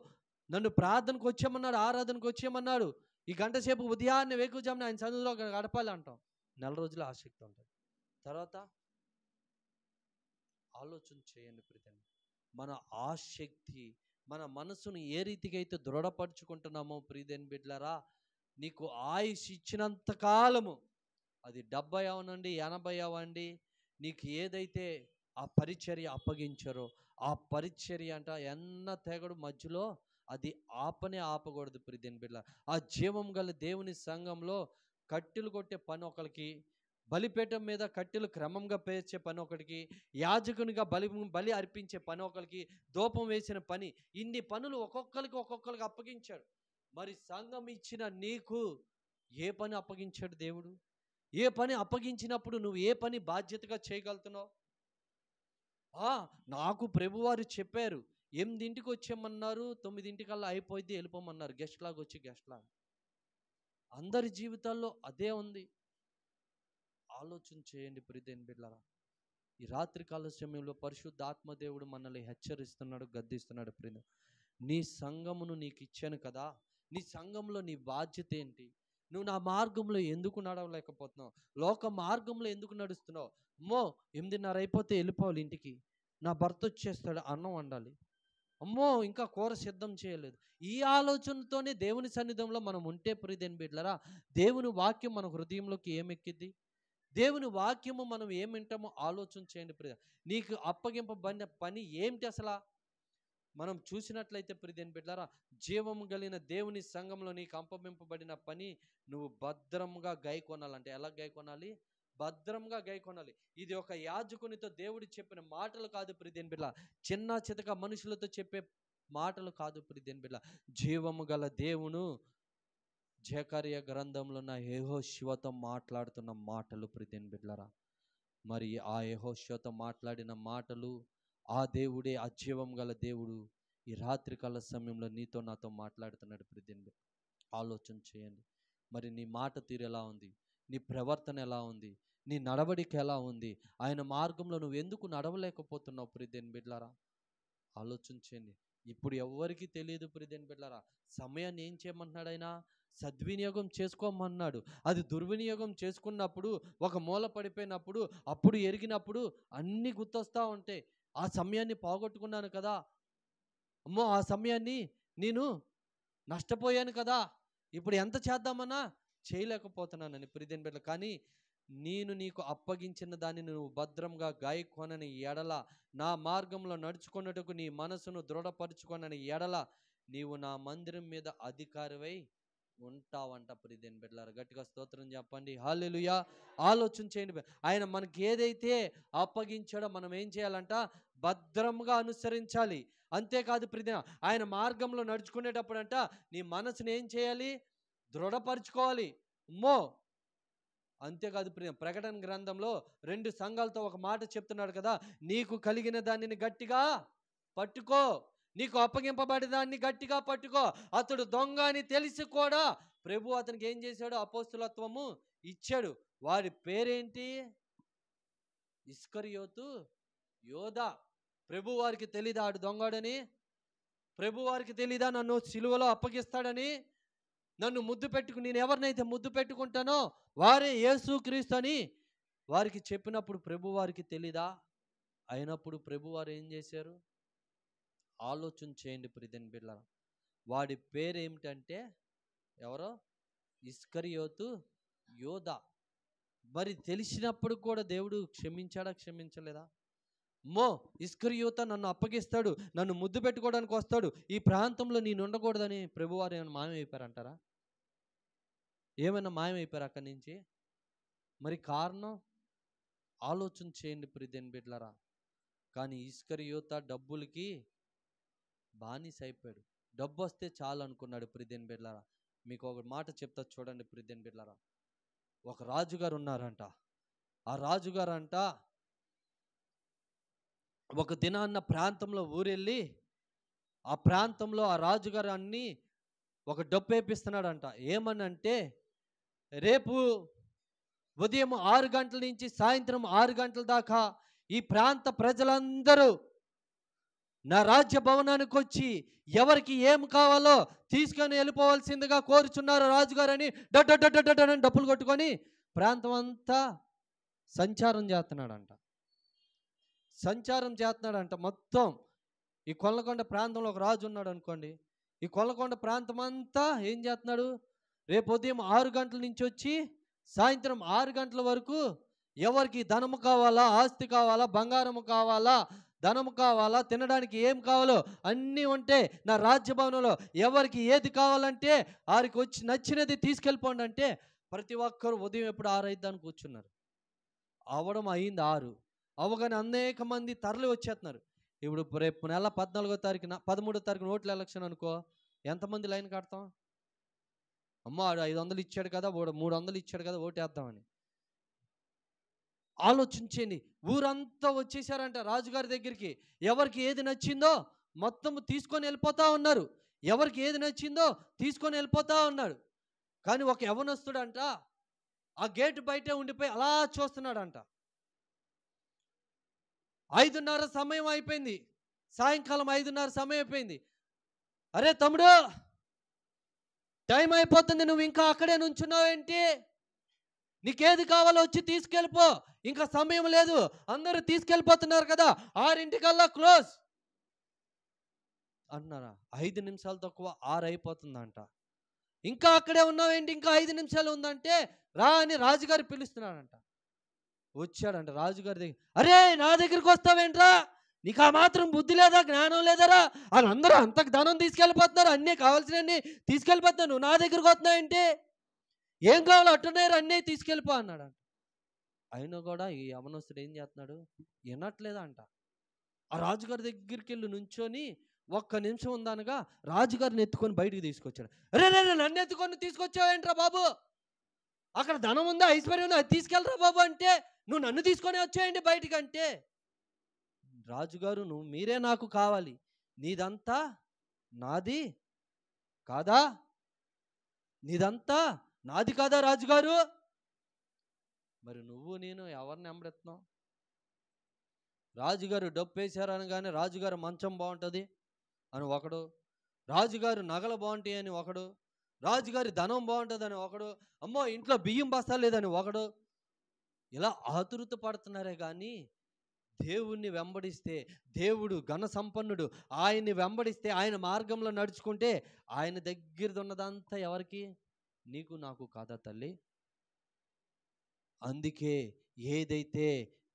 నన్ను ప్రార్థనకు వచ్చేయమన్నాడు ఆరాధనకు వచ్చేయమన్నాడు ఈ గంట సేపు ఉదయాన్నే వేకుజామున ఆయన చదువులో గడపాలి అంటాం నెల రోజులు ఆసక్తి ఉంటుంది తర్వాత ఆలోచన చేయండి ప్రతి మన ఆసక్తి మన మనసును ఏ రీతికైతే దృఢపరుచుకుంటున్నామో ప్రీదేన్ బిడ్లరా నీకు ఆయుష్ ఇచ్చినంత కాలము అది డెబ్బై అవనండి ఎనభై అవ్వండి నీకు ఏదైతే ఆ పరిచర్య అప్పగించారో ఆ పరిచర్య అంట ఎన్న తెగడు మధ్యలో అది ఆపనే ఆపకూడదు ప్రీదేని బిడ్డ ఆ జీవం గల దేవుని సంఘంలో కట్టెలు కొట్టే పని ఒకరికి బలిపీఠం మీద కట్టెలు క్రమంగా పేర్చే పని ఒకటికి యాజకునిగా బలి బలి అర్పించే పని ఒకరికి దూపం వేసిన పని ఇన్ని పనులు ఒక్కొక్కరికి ఒక్కొక్కరికి అప్పగించాడు మరి సంఘం ఇచ్చిన నీకు ఏ పని అప్పగించాడు దేవుడు ఏ పని అప్పగించినప్పుడు నువ్వు ఏ పని బాధ్యతగా చేయగలుగుతున్నావు నాకు ప్రభువారు చెప్పారు ఎనిమిదింటికి వచ్చేయమన్నారు తొమ్మిదింటికల్లా అయిపోయింది వెళ్ళిపోమన్నారు గెస్ట్ లాగా వచ్చి గెస్ట్ లాగా అందరి జీవితాల్లో అదే ఉంది ఆలోచన చేయండి ప్రిదేన్ బిడ్లరా ఈ రాత్రికాల సమయంలో పరిశుద్ధ ఆత్మదేవుడు మనల్ని హెచ్చరిస్తున్నాడు గద్దిస్తున్నాడు ప్రియ నీ సంఘమును నీకు ఇచ్చాను కదా నీ సంఘంలో నీ బాధ్యత ఏంటి నువ్వు నా మార్గంలో ఎందుకు నడవలేకపోతున్నావు లోక మార్గంలో ఎందుకు నడుస్తున్నావు అమ్మో ఎనిమిదిన్నర అయిపోతే వెళ్ళిపోవాలి ఇంటికి నా భర్త వచ్చేస్తాడు అన్నం వండాలి అమ్మో ఇంకా కూర సిద్ధం చేయలేదు ఈ ఆలోచనతోనే దేవుని సన్నిధంలో మనం ఉంటే ప్రియదేని బిడ్లరా దేవుని వాక్యం మన హృదయంలోకి ఏమెక్కిద్ది దేవుని వాక్యము మనం ఏం వింటామో ఆలోచన చేయండి ప్రియ నీకు అప్పగింపబడిన పని ఏమిటి అసలు మనం చూసినట్లయితే దేని బిడ్డారా జీవము కలిగిన దేవుని సంఘంలో నీకు అంపమింపబడిన పని నువ్వు భద్రంగా గై కొనాలంటే ఎలా గై కొనాలి భద్రంగా గై కొనాలి ఇది ఒక యాజకునితో దేవుడు చెప్పిన మాటలు కాదు ప్రిదేని బిడ్డ చిన్న చితక మనుషులతో చెప్పే మాటలు కాదు ప్రిదేని బిడ్డ జీవము గల దేవును జకర్య గ్రంథంలో ఉన్న శివతో మాట్లాడుతున్న మాటలు ప్రతిని బిడ్లరా మరి ఆ ఏహో శివతో మాట్లాడిన మాటలు ఆ దేవుడే అజీవం గల దేవుడు ఈ రాత్రికాల సమయంలో నీతో నాతో మాట్లాడుతున్నాడు ప్రతిని ఆలోచన చేయండి మరి నీ మాట తీరు ఎలా ఉంది నీ ప్రవర్తన ఎలా ఉంది నీ నడవడిక ఎలా ఉంది ఆయన మార్గంలో నువ్వు ఎందుకు నడవలేకపోతున్నావు ప్రిదేన్ బిడ్లారా ఆలోచించండి ఇప్పుడు ఎవరికి తెలియదు ప్రిదేన్ బిడ్లరా సమయాన్ని ఏం చేయమంటున్నాడు ఆయన సద్వినియోగం చేసుకోమన్నాడు అది దుర్వినియోగం చేసుకున్నప్పుడు ఒక మూల పడిపోయినప్పుడు అప్పుడు ఎరిగినప్పుడు అన్నీ గుర్తొస్తూ ఉంటాయి ఆ సమయాన్ని పోగొట్టుకున్నాను కదా అమ్మో ఆ సమయాన్ని నేను నష్టపోయాను కదా ఇప్పుడు ఎంత చేద్దామన్నా చేయలేకపోతున్నానని ప్రిదిన్ బిడ్డ కానీ నేను నీకు అప్పగించిన దాన్ని నువ్వు భద్రంగా గాయకొనని ఎడల నా మార్గంలో నడుచుకున్నట్టుకు నీ మనసును దృఢపరుచుకొనని ఎడల నీవు నా మందిరం మీద అధికారివై ఉంటావంట ప్రీతిని బిడ్డలారు గట్టిగా స్తోత్రం చెప్పండి హాలెలుయా ఆలోచన చేయండి ఆయన మనకి ఏదైతే అప్పగించాడో మనం ఏం చేయాలంట భద్రంగా అనుసరించాలి అంతేకాదు ప్రీతి ఆయన మార్గంలో నడుచుకునేటప్పుడు అంట నీ మనసుని ఏం చేయాలి దృఢపరుచుకోవాలి మో అంతేకాదు ప్రియ ప్రకటన గ్రంథంలో రెండు సంఘాలతో ఒక మాట చెప్తున్నాడు కదా నీకు కలిగిన దానిని గట్టిగా పట్టుకో నీకు అప్పగింపబడి దాన్ని గట్టిగా పట్టుకో అతడు దొంగ అని తెలిసి కూడా ప్రభు అతనికి ఏం చేశాడు అపోస్తులత్వము ఇచ్చాడు వారి పేరేంటి ఇస్కరియోతు యోధ ప్రభు వారికి తెలీదా ఆడు దొంగడని ప్రభు వారికి తెలీదా నన్ను సిలువలో అప్పగిస్తాడని నన్ను ముద్దు పెట్టుకు నేను ఎవరినైతే ముద్దు పెట్టుకుంటానో వారే యేసుక్రీస్తు అని వారికి చెప్పినప్పుడు ప్రభు వారికి తెలీదా అయినప్పుడు ప్రభు వారు ఏం చేశారు ఆలోచన చేయండి ప్రిదిన్ బిళ్ళ వాడి పేరు ఏమిటంటే ఎవరో ఇస్కరియోతు యోధ మరి తెలిసినప్పుడు కూడా దేవుడు క్షమించాడా క్షమించలేదా మో ఇస్కరియోత నన్ను అప్పగిస్తాడు నన్ను ముద్దు పెట్టుకోవడానికి వస్తాడు ఈ ప్రాంతంలో నేను ఉండకూడదని ప్రభువారు ఏమైనా మాయమైపోయారంటారా ఏమైనా మాయమైపోయారు అక్కడి నుంచి మరి కారణం ఆలోచన చేయండి ప్రిదేన్ బిడ్లరా కానీ ఇస్కరియోత డబ్బులకి బానిస అయిపోయాడు డబ్బు వస్తే చాలు అనుకున్నాడు ప్రిదేన్ బిర్లారా మీకు ఒక మాట చెప్తా చూడండి ప్రిదేన్ బిర్లారా ఒక రాజుగారు ఉన్నారంట ఆ రాజుగారు అంట ఒక దినాన్న ప్రాంతంలో ఊరెళ్ళి ఆ ప్రాంతంలో ఆ రాజుగారు అన్ని ఒక డబ్బు వేపిస్తున్నాడంట ఏమనంటే రేపు ఉదయం ఆరు గంటల నుంచి సాయంత్రం ఆరు గంటల దాకా ఈ ప్రాంత ప్రజలందరూ నా రాజ్య భవనానికి వచ్చి ఎవరికి ఏం కావాలో తీసుకొని వెళ్ళిపోవాల్సిందిగా కోరుచున్నారు రాజుగారని డడ్డడ్డడ్డడ్డని డబ్బులు కొట్టుకొని ప్రాంతం అంతా సంచారం చేస్తున్నాడంట సంచారం చేస్తున్నాడంట మొత్తం ఈ కొల్లకొండ ప్రాంతంలో ఒక రాజు ఉన్నాడు అనుకోండి ఈ కొల్లకొండ ప్రాంతం అంతా ఏం చేస్తున్నాడు రేపు ఉదయం ఆరు గంటల నుంచి వచ్చి సాయంత్రం ఆరు గంటల వరకు ఎవరికి ధనము కావాలా ఆస్తి కావాలా బంగారము కావాలా ధనం కావాలా తినడానికి ఏం కావాలో అన్నీ ఉంటే నా రాజ్యభవనంలో ఎవరికి ఏది కావాలంటే వారికి వచ్చి నచ్చినది తీసుకెళ్ళిపోండి అంటే ప్రతి ఒక్కరు ఉదయం ఎప్పుడు ఆరైద్దాన్ని కూర్చున్నారు అవడం అయింది ఆరు అవగానే అనేక మంది తరలి వచ్చేస్తున్నారు ఇప్పుడు రేపు నెల పద్నాలుగో తారీఖున పదమూడో తారీఖున ఓట్ల ఎలక్షన్ అనుకో ఎంతమంది లైన్ కడతాం అమ్మ ఐదు వందలు ఇచ్చాడు కదా మూడు వందలు ఇచ్చాడు కదా ఓటేద్దామని ఆలోచించేయండి ఊరంతా వచ్చేసారంట రాజుగారి దగ్గరికి ఎవరికి ఏది నచ్చిందో మొత్తం తీసుకొని వెళ్ళిపోతా ఉన్నారు ఎవరికి ఏది నచ్చిందో తీసుకొని వెళ్ళిపోతా ఉన్నాడు కానీ ఒక యవనస్తుడంట ఆ గేట్ బయట ఉండిపోయి అలా చూస్తున్నాడంట ఐదున్నర సమయం అయిపోయింది సాయంకాలం ఐదున్నర సమయం అయిపోయింది అరే తమ్ముడు టైం అయిపోతుంది నువ్వు ఇంకా అక్కడే నుంచున్నావు ఏంటి నీకేది కావాలో వచ్చి తీసుకెళ్ళిపో ఇంకా సమయం లేదు అందరూ తీసుకెళ్ళిపోతున్నారు కదా ఆరింటికల్లా క్లోజ్ అన్నారా ఐదు నిమిషాలు తక్కువ ఆరు అయిపోతుందంట ఇంకా అక్కడే ఉన్నావేంటి ఇంకా ఐదు నిమిషాలు ఉందంటే రా అని రాజుగారు పిలుస్తున్నాడంట వచ్చాడంట రాజుగారి దగ్గర అరే నా దగ్గరికి వస్తావేంట్రా నీకు ఆ మాత్రం బుద్ధి లేదా జ్ఞానం లేదరా వాళ్ళందరూ అంతకు ధనం తీసుకెళ్ళిపోతున్నారు అన్నీ కావాల్సినవన్నీ తీసుకెళ్ళిపోతున్నారు నువ్వు నా దగ్గరికి వస్తున్నావు ఏంటి ఏం కావాలో అట్టనే అన్నీ తీసుకెళ్ళిపో అన్నాడు అయినా కూడా ఈ యవనస్తుడు ఏం చేస్తున్నాడు వినట్లేదంట ఆ రాజుగారి దగ్గరికి వెళ్ళి నుంచొని ఒక్క నిమిషం ఉందనగా రాజుగారిని ఎత్తుకొని బయటికి తీసుకొచ్చాడు అరే రే నన్ను ఎత్తుకొని తీసుకొచ్చావేంట్రా బాబు అక్కడ ధనం ఉందా ఐశ్వర్యం ఉందా అది తీసుకెళ్ళరా బాబు అంటే నువ్వు నన్ను తీసుకొని వచ్చేయండి బయటికి అంటే రాజుగారు నువ్వు మీరే నాకు కావాలి నీదంతా నాది కాదా నీదంతా నాది కాదా రాజుగారు మరి నువ్వు నేను ఎవరిని ఎంబడెత్తున్నావు రాజుగారు డబ్బు కానీ రాజుగారు మంచం బాగుంటుంది అని ఒకడు రాజుగారు నగలు బాగుంటాయి అని ఒకడు రాజుగారి ధనం బాగుంటుందని ఒకడు అమ్మో ఇంట్లో బియ్యం బస్తా లేదని ఒకడు ఇలా ఆతురుత పడుతున్నారే కానీ దేవుణ్ణి వెంబడిస్తే దేవుడు ఘన సంపన్నుడు ఆయన్ని వెంబడిస్తే ఆయన మార్గంలో నడుచుకుంటే ఆయన దగ్గరది ఉన్నదంతా ఎవరికి నీకు నాకు కాదా తల్లి అందుకే ఏదైతే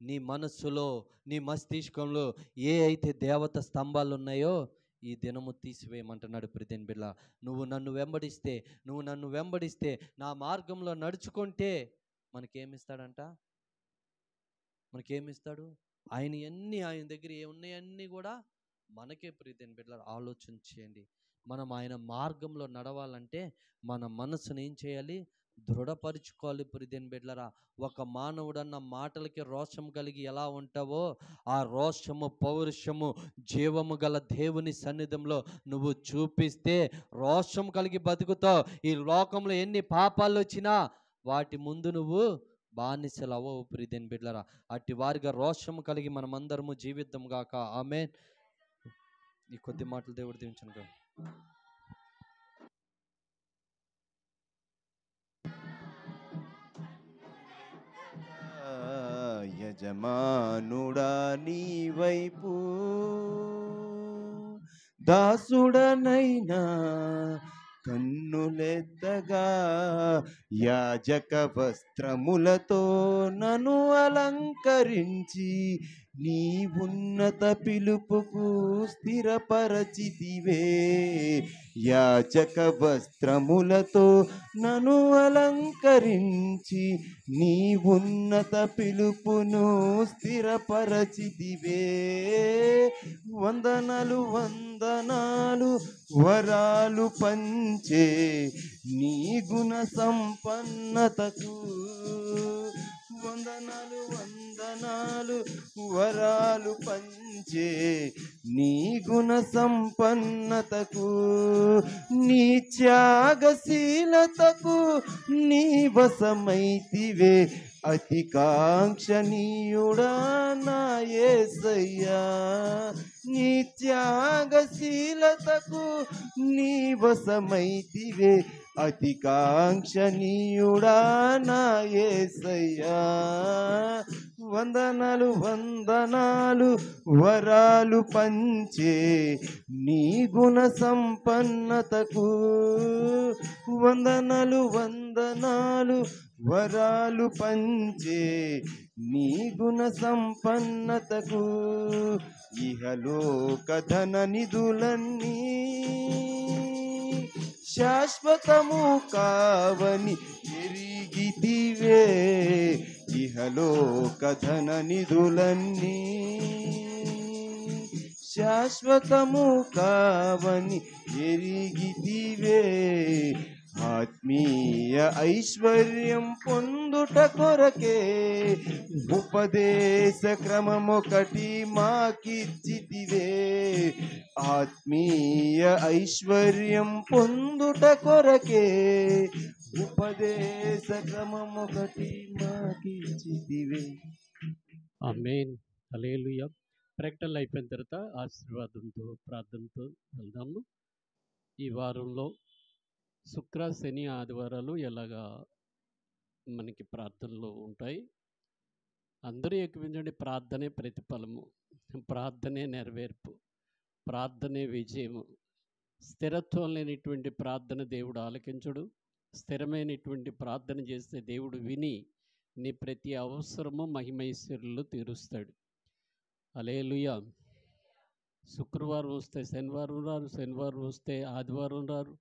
నీ మనస్సులో నీ మస్తిష్కంలో ఏ అయితే దేవత స్తంభాలు ఉన్నాయో ఈ దినము తీసివేయమంటున్నాడు ప్రతిని బిళ్ళ నువ్వు నన్ను వెంబడిస్తే నువ్వు నన్ను వెంబడిస్తే నా మార్గంలో నడుచుకుంటే మనకేమిస్తాడంట మనకేమిస్తాడు ఆయన ఎన్ని ఆయన దగ్గర ఏ ఉన్నాయన్నీ కూడా మనకే ప్రీతిని బిడ్డలు ఆలోచన చేయండి మనం ఆయన మార్గంలో నడవాలంటే మన మనసును ఏం చేయాలి దృఢపరుచుకోవాలి ప్రిదేన్ బిడ్లరా ఒక మానవుడన్న మాటలకి రోషం కలిగి ఎలా ఉంటావో ఆ రోషము పౌరుషము జీవము గల దేవుని సన్నిధంలో నువ్వు చూపిస్తే రోషం కలిగి బతుకుతావు ఈ లోకంలో ఎన్ని పాపాలు వచ్చినా వాటి ముందు నువ్వు బానిసలు అవ్వవు ప్రిదేన్ బిడ్లరా అట్టి వారిగా రోషము కలిగి మనమందరము జీవిద్దాం గాక ఆమె ఈ కొద్ది మాటలు దేవుడు దీవించను యజమానుడా నీ వైపు దాసుడనైనా కన్నులెత్తగా యాజక వస్త్రములతో నను అలంకరించి నీ ఉన్నత పిలుపుకు స్థిరపరచితివే యాచక వస్త్రములతో నను అలంకరించి నీ ఉన్నత పిలుపును స్థిరపరచితివే వందనలు వందనాలు వరాలు పంచే నీ గుణ సంపన్నతకు వందనాలు వందనాలు వరాలు పంచే నీ గుణ సంపన్నతకు నీ త్యాగశీలతకు నీ వసమైతివే అతి కాంక్షణీయుడా నా ఏసయ్యా నీ త్యాగశీలతకు నీ వసమైతివే అతి కాంక్షణీయుడా నా ఏసయ్యా వందనాలు వందనాలు వరాలు పంచే నీ గుణ సంపన్నతకు వందనాలు వందనాలు వరాలు పంచే నీ గుణ సంపన్నతకు ఇహలో కథన నిధులన్నీ శాశ్వతము కావని ఎరిగితివే ఇహలోక ధన నిధులన్నీ శాశ్వతము కావని ఎరిగితివే ఆత్మీయ ఐశ్వర్యం పొందుట కొరకే ఉపదేశ ఒకటి మాకిచ్చితివే ఆత్మీయ ఐశ్వర్యం పొందుట కొరకే ఉపదేశ ఒకటి మాకిచ్చితివే ఆమెన్ అలేలుయ ప్రకటనలు అయిపోయిన తర్వాత ఆశీర్వాదంతో ప్రార్థనతో వెళ్దాము ఈ వారంలో శుక్ర శని ఆదివారాలు ఎలాగా మనకి ప్రార్థనలు ఉంటాయి అందరూ ఎక్కువించండి ప్రార్థనే ప్రతిఫలము ప్రార్థనే నెరవేర్పు ప్రార్థనే విజయము స్థిరత్వం లేనిటువంటి ప్రార్థన దేవుడు ఆలకించడు స్థిరమైనటువంటి ప్రార్థన చేస్తే దేవుడు విని నీ ప్రతి అవసరము మహిమైశ్వరులు తీరుస్తాడు అలేలుయ శుక్రవారం వస్తే శనివారం రారు శనివారం వస్తే ఆదివారం రారు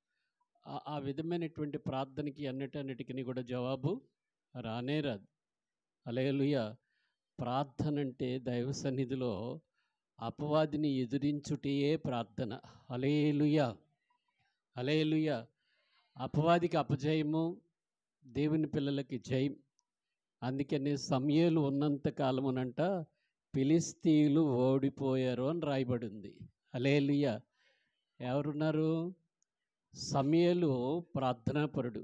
ఆ విధమైనటువంటి ప్రార్థనకి అన్నిటన్నిటికీ కూడా జవాబు రానే రాదు అలయలుయ ప్రార్థన అంటే దైవ సన్నిధిలో అపవాదిని ఎదిరించుటయే ప్రార్థన అలేలుయ అలేలుయ అపవాదికి అపజయము దేవుని పిల్లలకి జయం అందుకనే సమయాలు ఉన్నంత కాలమునంట పిలిస్తీలు ఓడిపోయారు అని రాయబడింది అలేలుయ ఎవరున్నారు సమయలు ప్రార్థనాపరుడు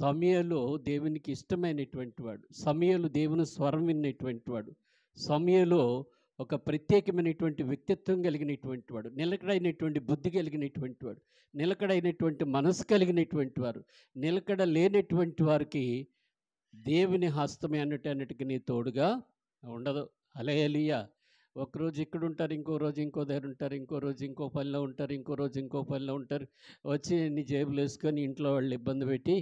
సమయలు దేవునికి ఇష్టమైనటువంటి వాడు సమయలు దేవుని స్వరం విన్నటువంటి వాడు సమయలో ఒక ప్రత్యేకమైనటువంటి వ్యక్తిత్వం కలిగినటువంటి వాడు నిలకడైనటువంటి బుద్ధి కలిగినటువంటి వాడు నిలకడైనటువంటి మనసు కలిగినటువంటి వారు నిలకడ లేనటువంటి వారికి దేవుని హస్తమే అన్నట్టు అన్నట్టుగా నీ తోడుగా ఉండదు అలయలియా ఒకరోజు ఇక్కడ ఉంటారు ఇంకో రోజు ఇంకో దగ్గర ఉంటారు ఇంకో రోజు ఇంకో పనిలో ఉంటారు ఇంకో రోజు ఇంకో పనిలో ఉంటారు వచ్చి నీ జేబులు వేసుకొని ఇంట్లో వాళ్ళు ఇబ్బంది పెట్టి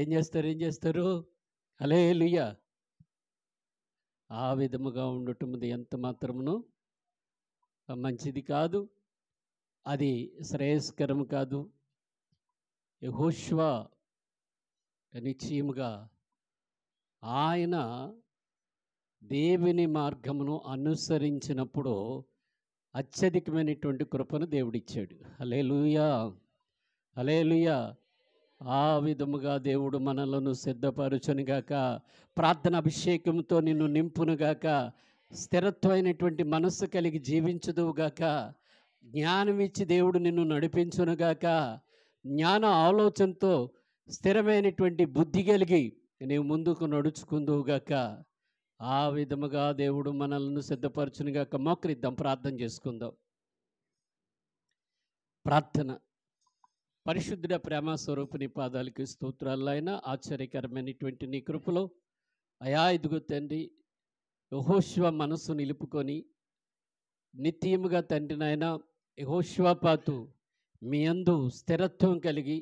ఏం చేస్తారు ఏం చేస్తారు అలే లుయ్యా ఆ విధముగా ఉండటం ఎంత మాత్రమును మంచిది కాదు అది శ్రేయస్కరం కాదు యహోష్వా నిశ్చయముగా ఆయన దేవుని మార్గమును అనుసరించినప్పుడు అత్యధికమైనటువంటి కృపను దేవుడిచ్చాడు అలే లూయా అలే లూయా ఆ విధముగా దేవుడు మనలను సిద్ధపరచునిగాక ప్రార్థన అభిషేకంతో నిన్ను నింపునుగాక స్థిరత్వమైనటువంటి మనస్సు కలిగి జీవించదువుగాక జ్ఞానం ఇచ్చి దేవుడు నిన్ను నడిపించునుగాక జ్ఞాన ఆలోచనతో స్థిరమైనటువంటి బుద్ధి కలిగి నీవు ముందుకు నడుచుకుందువుగాక ఆ విధముగా దేవుడు మనల్ని సిద్ధపరచునిగాక మోకరిద్దాం ప్రార్థన చేసుకుందాం ప్రార్థన పరిశుద్ధుడ ప్రేమ స్వరూపుని పాదాలకి స్తోత్రాలైన ఆశ్చర్యకరమైనటువంటి నీ కృపలో అయా ఇదిగో తండ్రి యహోశివ మనస్సు నిలుపుకొని నిత్యముగా తండ్రి యహోశివపాతు మీ అందు స్థిరత్వం కలిగి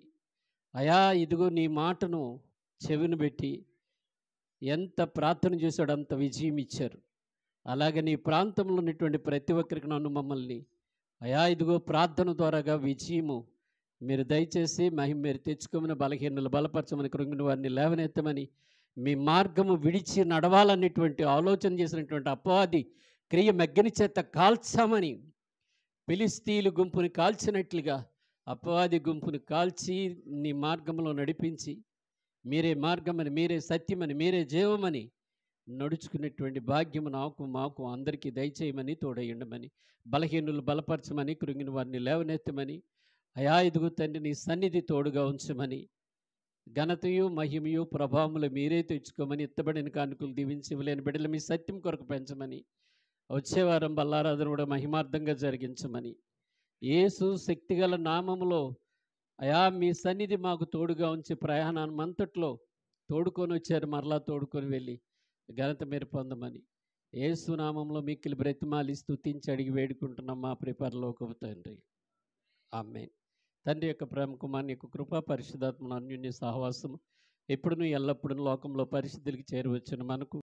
అయా ఇదిగో నీ మాటను చెవిని పెట్టి ఎంత ప్రార్థన చేశాడో అంత విజయం ఇచ్చారు అలాగే నీ ప్రాంతంలో ఉన్నటువంటి ప్రతి ఒక్కరికి నన్ను మమ్మల్ని అయా ఇదిగో ప్రార్థన ద్వారాగా విజయము మీరు దయచేసి మహిమ మీరు తెచ్చుకోమని బలహీనలు బలపరచమని కృంగిన వారిని లేవనెత్తమని మీ మార్గము విడిచి నడవాలనేటువంటి ఆలోచన చేసినటువంటి అపవాది క్రియ మెగ్గని చేత కాల్చామని పిలిస్తీలు గుంపుని కాల్చినట్లుగా అపవాది గుంపును కాల్చి నీ మార్గంలో నడిపించి మీరే మార్గమని మీరే సత్యమని మీరే జీవమని నడుచుకునేటువంటి భాగ్యం నాకు మాకు అందరికీ దయచేయమని తోడయ్యండమని బలహీనులు బలపరచమని కృంగిన వారిని లేవనెత్తమని అయా ఇదుగు తండ్రి నీ సన్నిధి తోడుగా ఉంచమని ఘనతయు మహిమయు ప్రభావములు మీరే తెచ్చుకోమని ఎత్తబడిన కానుకలు ఇవ్వలేని బిడ్డల మీ సత్యం కొరకు పెంచమని వచ్చేవారం బల్లారాధన కూడా మహిమార్థంగా జరిగించమని ఏసు శక్తిగల నామములో అయా మీ సన్నిధి మాకు తోడుగా ఉంచి ప్రయాణాన్ని అంతట్లో తోడుకొని వచ్చారు మరలా తోడుకొని వెళ్ళి ఘనత మీరు పొందమని ఏసునామంలో మిక్కిలి బ్రతిమాలి స్థుతించి అడిగి వేడుకుంటున్నాం మా ఒక తండ్రి ఆమె తండ్రి యొక్క ప్రేమ కుమార్ని యొక్క కృపా పరిశుధాత్మ అన్యున్య సహవాసము ఎప్పుడునూ ఎల్లప్పుడూ లోకంలో పరిశుద్ధులకి చేరవచ్చును మనకు